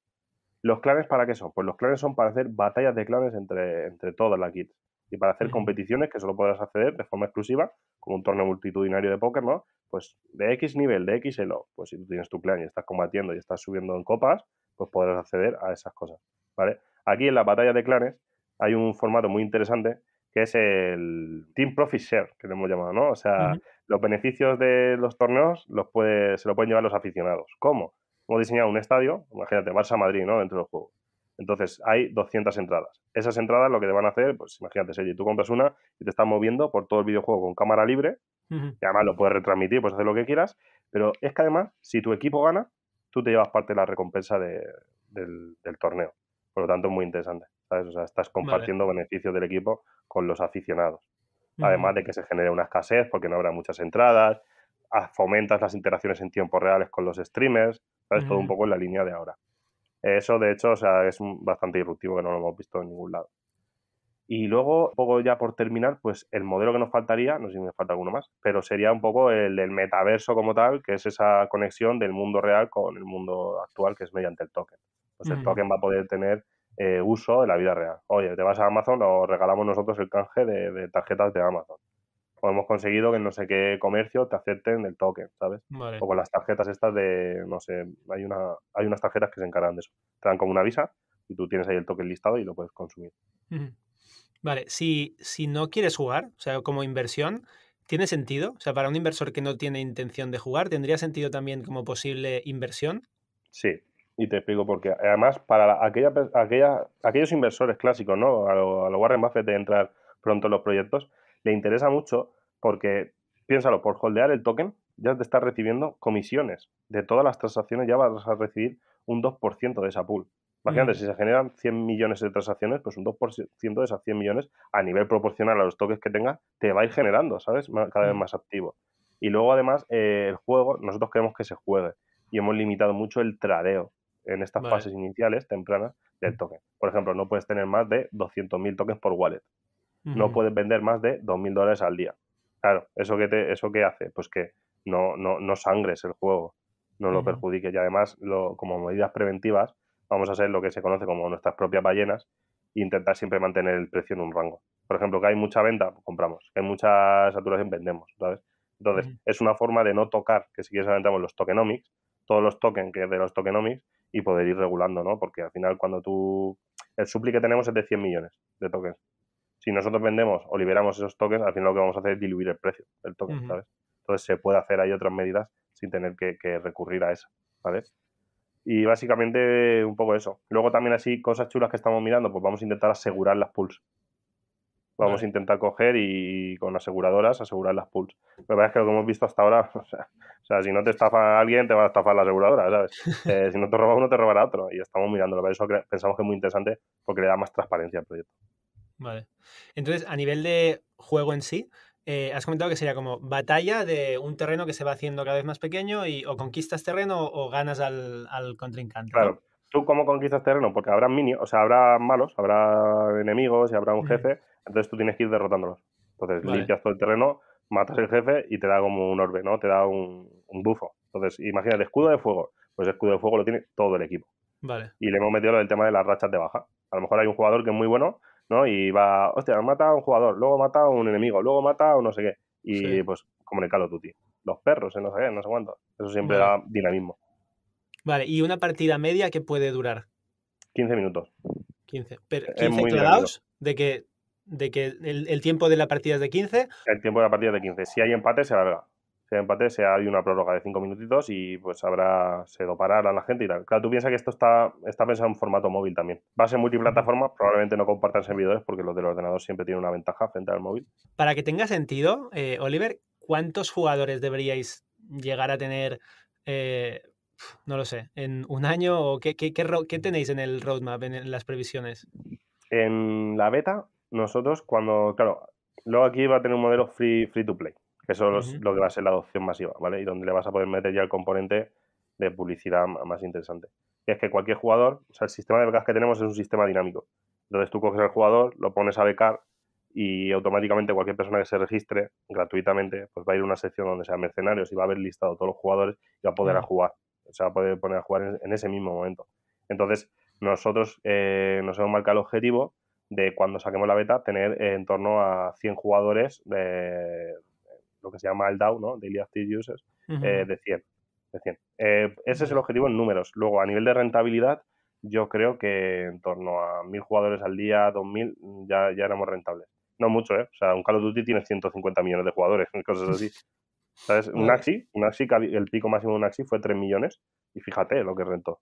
¿Los clanes para qué son? Pues los clanes son para hacer batallas de clanes entre, entre todas las guilds y para hacer competiciones que solo podrás acceder de forma exclusiva, como un torneo multitudinario de póker, ¿no? Pues de X nivel, de X elo, pues si tú tienes tu clan y estás combatiendo y estás subiendo en copas, pues podrás acceder a esas cosas, ¿vale? Aquí en la batalla de clanes hay un formato muy interesante que es el Team Profit Share, que le hemos llamado, ¿no? O sea, los beneficios de los torneos los puede, se lo pueden llevar los aficionados. ¿Cómo? Hemos diseñado un estadio, imagínate, Barça-Madrid, ¿no? Dentro del juego. Entonces, hay 200 entradas. Esas entradas lo que te van a hacer, pues imagínate, si tú compras una y te estás moviendo por todo el videojuego con cámara libre, y además lo puedes retransmitir, puedes hacer lo que quieras, pero es que además, si tu equipo gana, tú te llevas parte de la recompensa del, torneo. Por lo tanto, es muy interesante estás compartiendo beneficios del equipo con los aficionados. Además de que se genere una escasez porque no habrá muchas entradas, fomentas las interacciones en tiempo reales con los streamers, ¿sabes? Todo un poco en la línea de ahora. Eso, de hecho, o sea, es bastante disruptivo que no lo hemos visto en ningún lado. Y luego, un poco ya por terminar, pues el modelo que nos faltaría, no sé si me falta alguno más, pero sería un poco el del metaverso como tal, que es esa conexión del mundo real con el mundo actual, que es mediante el token. Entonces pues el token va a poder tener eh, uso en la vida real. Oye, te vas a Amazon o regalamos nosotros el canje de, tarjetas de Amazon. O hemos conseguido que no sé qué comercio te acepten el token, ¿sabes? O con las tarjetas estas de, no sé, hay, una, hay unas tarjetas que se encargan de eso. Te dan como una visa y tú tienes ahí el token listado y lo puedes consumir. Vale, si, si no quieres jugar, o sea, como inversión, ¿tiene sentido? O sea, para un inversor que no tiene intención de jugar, ¿tendría sentido también como posible inversión? Sí, y te explico por qué. Además, para aquella, aquella, aquellos inversores clásicos, ¿no? A los Warren Buffett de entrar pronto en los proyectos, le interesa mucho porque, piénsalo, por holdear el token ya te estás recibiendo comisiones. De todas las transacciones ya vas a recibir un 2% de esa pool. Imagínate, mm. si se generan 100 millones de transacciones, pues un 2% de esas 100 millones, a nivel proporcional a los toques que tengas, te va a ir generando, ¿sabes? Cada vez mm. más activo. Y luego, además, eh, el juego, nosotros queremos que se juegue. Y hemos limitado mucho el tradeo en estas fases iniciales, tempranas, del token. Por ejemplo, no puedes tener más de 200.000 tokens por wallet. No puedes vender más de 2.000 dólares al día. Claro, ¿eso qué, ¿eso hace? Pues que no, no, no sangres el juego, no lo perjudiques. Y además, como medidas preventivas, vamos a hacer lo que se conoce como nuestras propias ballenas e intentar siempre mantener el precio en un rango. Por ejemplo, que hay mucha venta, compramos. Que hay mucha saturación, vendemos, Entonces, es una forma de no tocar, que si quieres aventamos los tokenomics, todos los tokens que es de los tokenomics y poder ir regulando, ¿no? Porque al final cuando tú... El supli que tenemos es de 100 millones de tokens. Si nosotros vendemos o liberamos esos tokens, al final lo que vamos a hacer es diluir el precio del token, ¿sabes? Entonces se puede hacer ahí otras medidas sin tener que, recurrir a eso, ¿vale? Y básicamente un poco eso. Luego también así, cosas chulas que estamos mirando, pues vamos a intentar asegurar las pools. Vamos a intentar coger y con aseguradoras asegurar las pools. pero es que lo que hemos visto hasta ahora, [LAUGHS] o sea, si no te estafa alguien, te va a estafar la aseguradora, ¿sabes? [LAUGHS] Eh, si no te roba uno, te robará otro. Y estamos mirándolo. Por eso pensamos que es muy interesante porque le da más transparencia al proyecto. Vale. Entonces, a nivel de juego en sí, eh, has comentado que sería como batalla de un terreno que se va haciendo cada vez más pequeño y o conquistas terreno o ganas al, al contrincante. Claro, ¿Tú cómo conquistas terreno? Porque habrá mini, o sea, habrá malos, habrá enemigos y habrá un jefe, entonces tú tienes que ir derrotándolos. Entonces limpias todo el terreno, matas el jefe y te da como un orbe, ¿no? Te da un, bufo. Entonces, imagina el escudo de fuego. Pues el escudo de fuego lo tiene todo el equipo. Vale. Y le hemos metido lo del tema de las rachas de baja. A lo mejor hay un jugador que es muy bueno, ¿no? Y va, hostia, mata a un jugador, luego mata a un enemigo, luego mata a un no sé qué. Y pues, como en el Call of Los perros, no sé qué, no sé cuánto. Eso siempre da dinamismo. Vale, ¿y una partida media que puede durar? 15 minutos. 15, pero 15 clavados de que, de que el, tiempo de la partida es de 15. El tiempo de la partida es de 15. Si hay empate, se alarga. Si hay empate, se hay una prórroga de 5 minutitos y pues habrá, se dopará a la gente y tal. Claro, tú piensas que esto está, está pensado en formato móvil también. Va a ser multiplataforma, probablemente no compartan servidores porque los del ordenador siempre tienen una ventaja frente al móvil. Para que tenga sentido, eh, Oliver, ¿cuántos jugadores deberíais llegar a tener eh, no lo sé, en un año o qué, qué, tenéis en el roadmap, en, las previsiones? En la beta, nosotros cuando, claro, luego aquí va a tener un modelo free, free to play, que eso es lo que va a ser la adopción masiva, ¿vale? Y donde le vas a poder meter ya el componente de publicidad más interesante. Y es que cualquier jugador, o sea, el sistema de becas que tenemos es un sistema dinámico. Entonces tú coges al jugador, lo pones a becar y automáticamente cualquier persona que se registre gratuitamente, pues va a ir a una sección donde sea mercenarios y va a haber listado todos los jugadores y va a poder mm. a jugar se va a poder poner a jugar en, ese mismo momento. Entonces, nosotros eh, nos hemos marcado el objetivo de cuando saquemos la beta tener en torno a 100 jugadores de lo que se llama el DAO, ¿no? Daily Active Users, eh, de 100. De Eh, ese es el objetivo en números. Luego, a nivel de rentabilidad, yo creo que en torno a 1.000 jugadores al día, 2.000, ya, ya éramos rentables. No mucho, ¿eh? O sea, un Call of Duty tiene 150 millones de jugadores, [LAUGHS] cosas así. Un Axi, un el pico máximo de un Axi fue 3 millones y fíjate lo que rentó,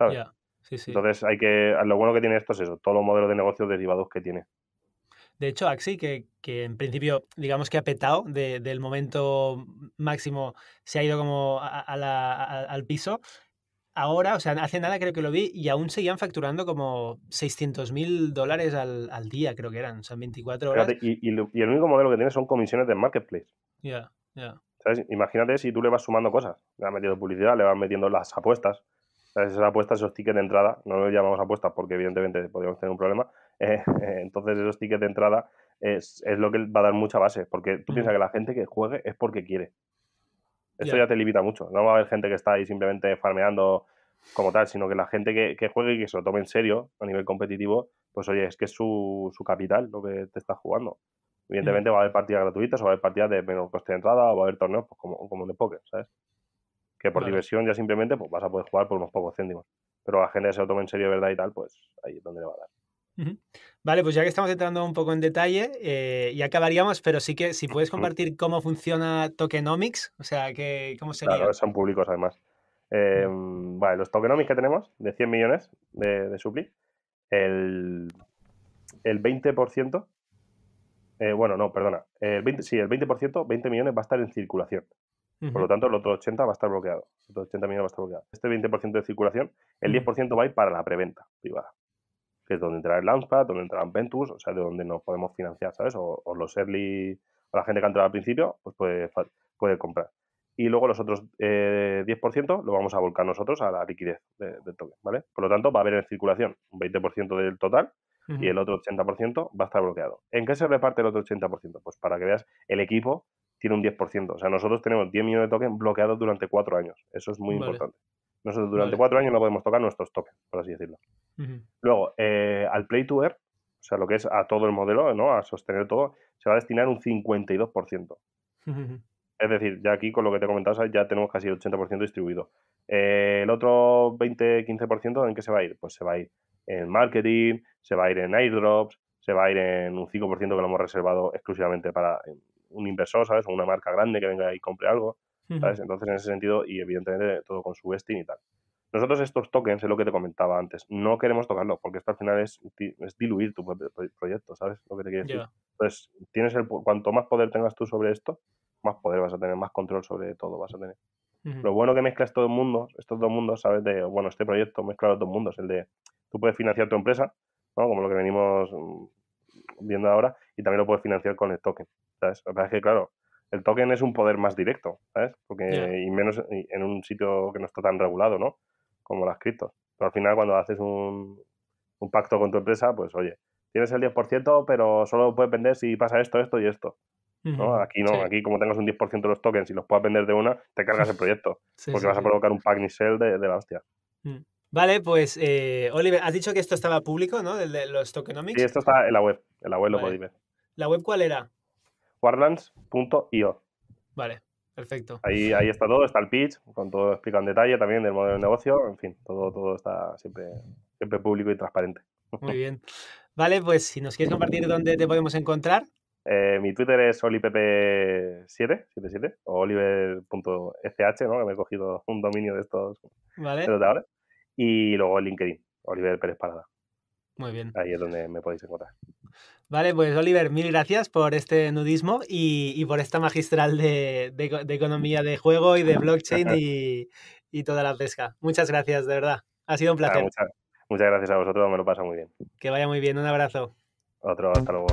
Entonces hay que, lo bueno que tiene esto es eso, todos los modelos de negocios derivados que tiene. De hecho, Axi, que, en principio, digamos que ha petado del momento máximo, se ha ido como al piso. Ahora, o sea, hace nada creo que lo vi y aún seguían facturando como 600 mil dólares al, día, creo que eran, o sea, 24 horas. y, el único modelo que tiene son comisiones de marketplace. Ya, ya. Imagínate si tú le vas sumando cosas. Le vas metiendo publicidad, le vas metiendo las apuestas. Esas apuestas, esos tickets de entrada, no los llamamos apuestas porque evidentemente podríamos tener un problema. [LAUGHS] Eh, entonces, esos tickets de entrada es, lo que va a dar mucha base. Porque tú piensas que la gente que juegue es porque quiere. eso ya te limita mucho. No va a haber gente que está ahí simplemente farmeando como tal, sino que la gente que, juegue y que se lo tome en serio a nivel competitivo, pues oye, es que es su, su capital lo que te está jugando. Evidentemente mm. va a haber partidas gratuitas o va a haber partidas de menor coste de entrada o va a haber torneos pues, como, como de póker, ¿sabes? Que por diversión ya simplemente pues, vas a poder jugar por unos pocos céntimos. Pero la gente se lo tome en serio, ¿verdad? Y tal, pues ahí es donde le va a dar. Vale, pues ya que estamos entrando un poco en detalle eh, ya y acabaríamos, pero sí que si puedes compartir cómo funciona Tokenomics, o sea, que, ¿cómo sería? Claro, son públicos además. Em, vale, los Tokenomics que tenemos de 100 millones de, de supli, el, el 20% eh, bueno, no, perdona. El sí, el 20%, 20 millones va a estar en circulación. Por lo tanto, el otro 80 va a estar bloqueado. 80 millones va a estar bloqueado. Este 20% de circulación, el 10% mm. va a ir para la preventa privada, que es donde entrará el Launchpad, donde entrarán Ventus, o sea, de donde nos podemos financiar, ¿sabes? O, los early, o la gente que ha entrado al principio, pues puede, comprar. Y luego los otros 10% eh, lo vamos a volcar nosotros a la liquidez del de token, ¿vale? Por lo tanto, va a haber en circulación un 20% del total y el otro 80% va a estar bloqueado. ¿En qué se reparte el otro 80%? Pues para que veas, el equipo tiene un 10%. O sea, nosotros tenemos 10 millones de tokens bloqueados durante 4 años. Eso es muy importante. Nosotros durante cuatro 4 años no podemos tocar nuestros tokens, por así decirlo. Luego, eh, al Play to Earn, o sea, lo que es a todo el modelo, ¿no? A sostener todo, se va a destinar un 52%. Es decir, ya aquí con lo que te he comentado, ya tenemos casi el 80% distribuido. Eh, el otro 20-15% en qué se va a ir? Pues se va a ir en marketing, se va a ir en airdrops, se va a ir en un 5% que lo hemos reservado exclusivamente para em, un inversor, ¿sabes? O una marca grande que venga y compre algo, ¿sabes? Entonces, en ese sentido, y evidentemente todo con su vesting y tal. Nosotros estos tokens, es lo que te comentaba antes, no queremos tocarlo porque esto al final es, diluir tu proyecto, ¿sabes? Lo que te quiero decir. Entonces, tienes el, cuanto más poder tengas tú sobre esto, más poder vas a tener, más control sobre todo vas a tener. Lo bueno que mezclas todo el mundo, estos dos mundos, ¿sabes? De, bueno, este proyecto mezcla los dos mundos, el de tú puedes financiar tu empresa, ¿no? como lo que venimos mm, viendo ahora, y también lo puedes financiar con el token. ¿sabes? La es que, claro, el token es un poder más directo, ¿sabes? Porque, y menos en un sitio que no está tan regulado, ¿no? Como las criptos. Pero al final, cuando haces un, un pacto con tu empresa, pues oye, tienes el 10%, pero solo puedes vender si pasa esto, esto y esto. ¿no? Aquí no, aquí como tengas un 10% de los tokens y los puedas vender de una, te cargas el [LAUGHS] proyecto, porque vas a provocar un pack ni de, de la hostia. Mm. Vale, pues eh, Oliver, has dicho que esto estaba público, ¿no? De, los tokenomics. Sí, esto está en la web. En la web lo podéis ¿La web cuál era? Warlands.io. Vale, perfecto. Ahí, ahí está todo, está el pitch, con todo explicado en detalle también del modelo de negocio, en fin, todo, todo está siempre, siempre público y transparente. Muy bien. Vale, pues si nos quieres compartir dónde te podemos encontrar. Eh, mi Twitter es olipp777 o oliver.sh, ¿no? Que me he cogido un dominio de estos. Vale y luego LinkedIn, Oliver Pérez Parada. Muy bien. Ahí es donde me podéis encontrar. Vale, pues Oliver, mil gracias por este nudismo y, por esta magistral de, economía de juego y de blockchain [LAUGHS] y, toda la pesca. Muchas gracias, de verdad. Ha sido un placer. muchas, muchas gracias a vosotros, me lo pasa muy bien. Que vaya muy bien, un abrazo. Otro, hasta luego.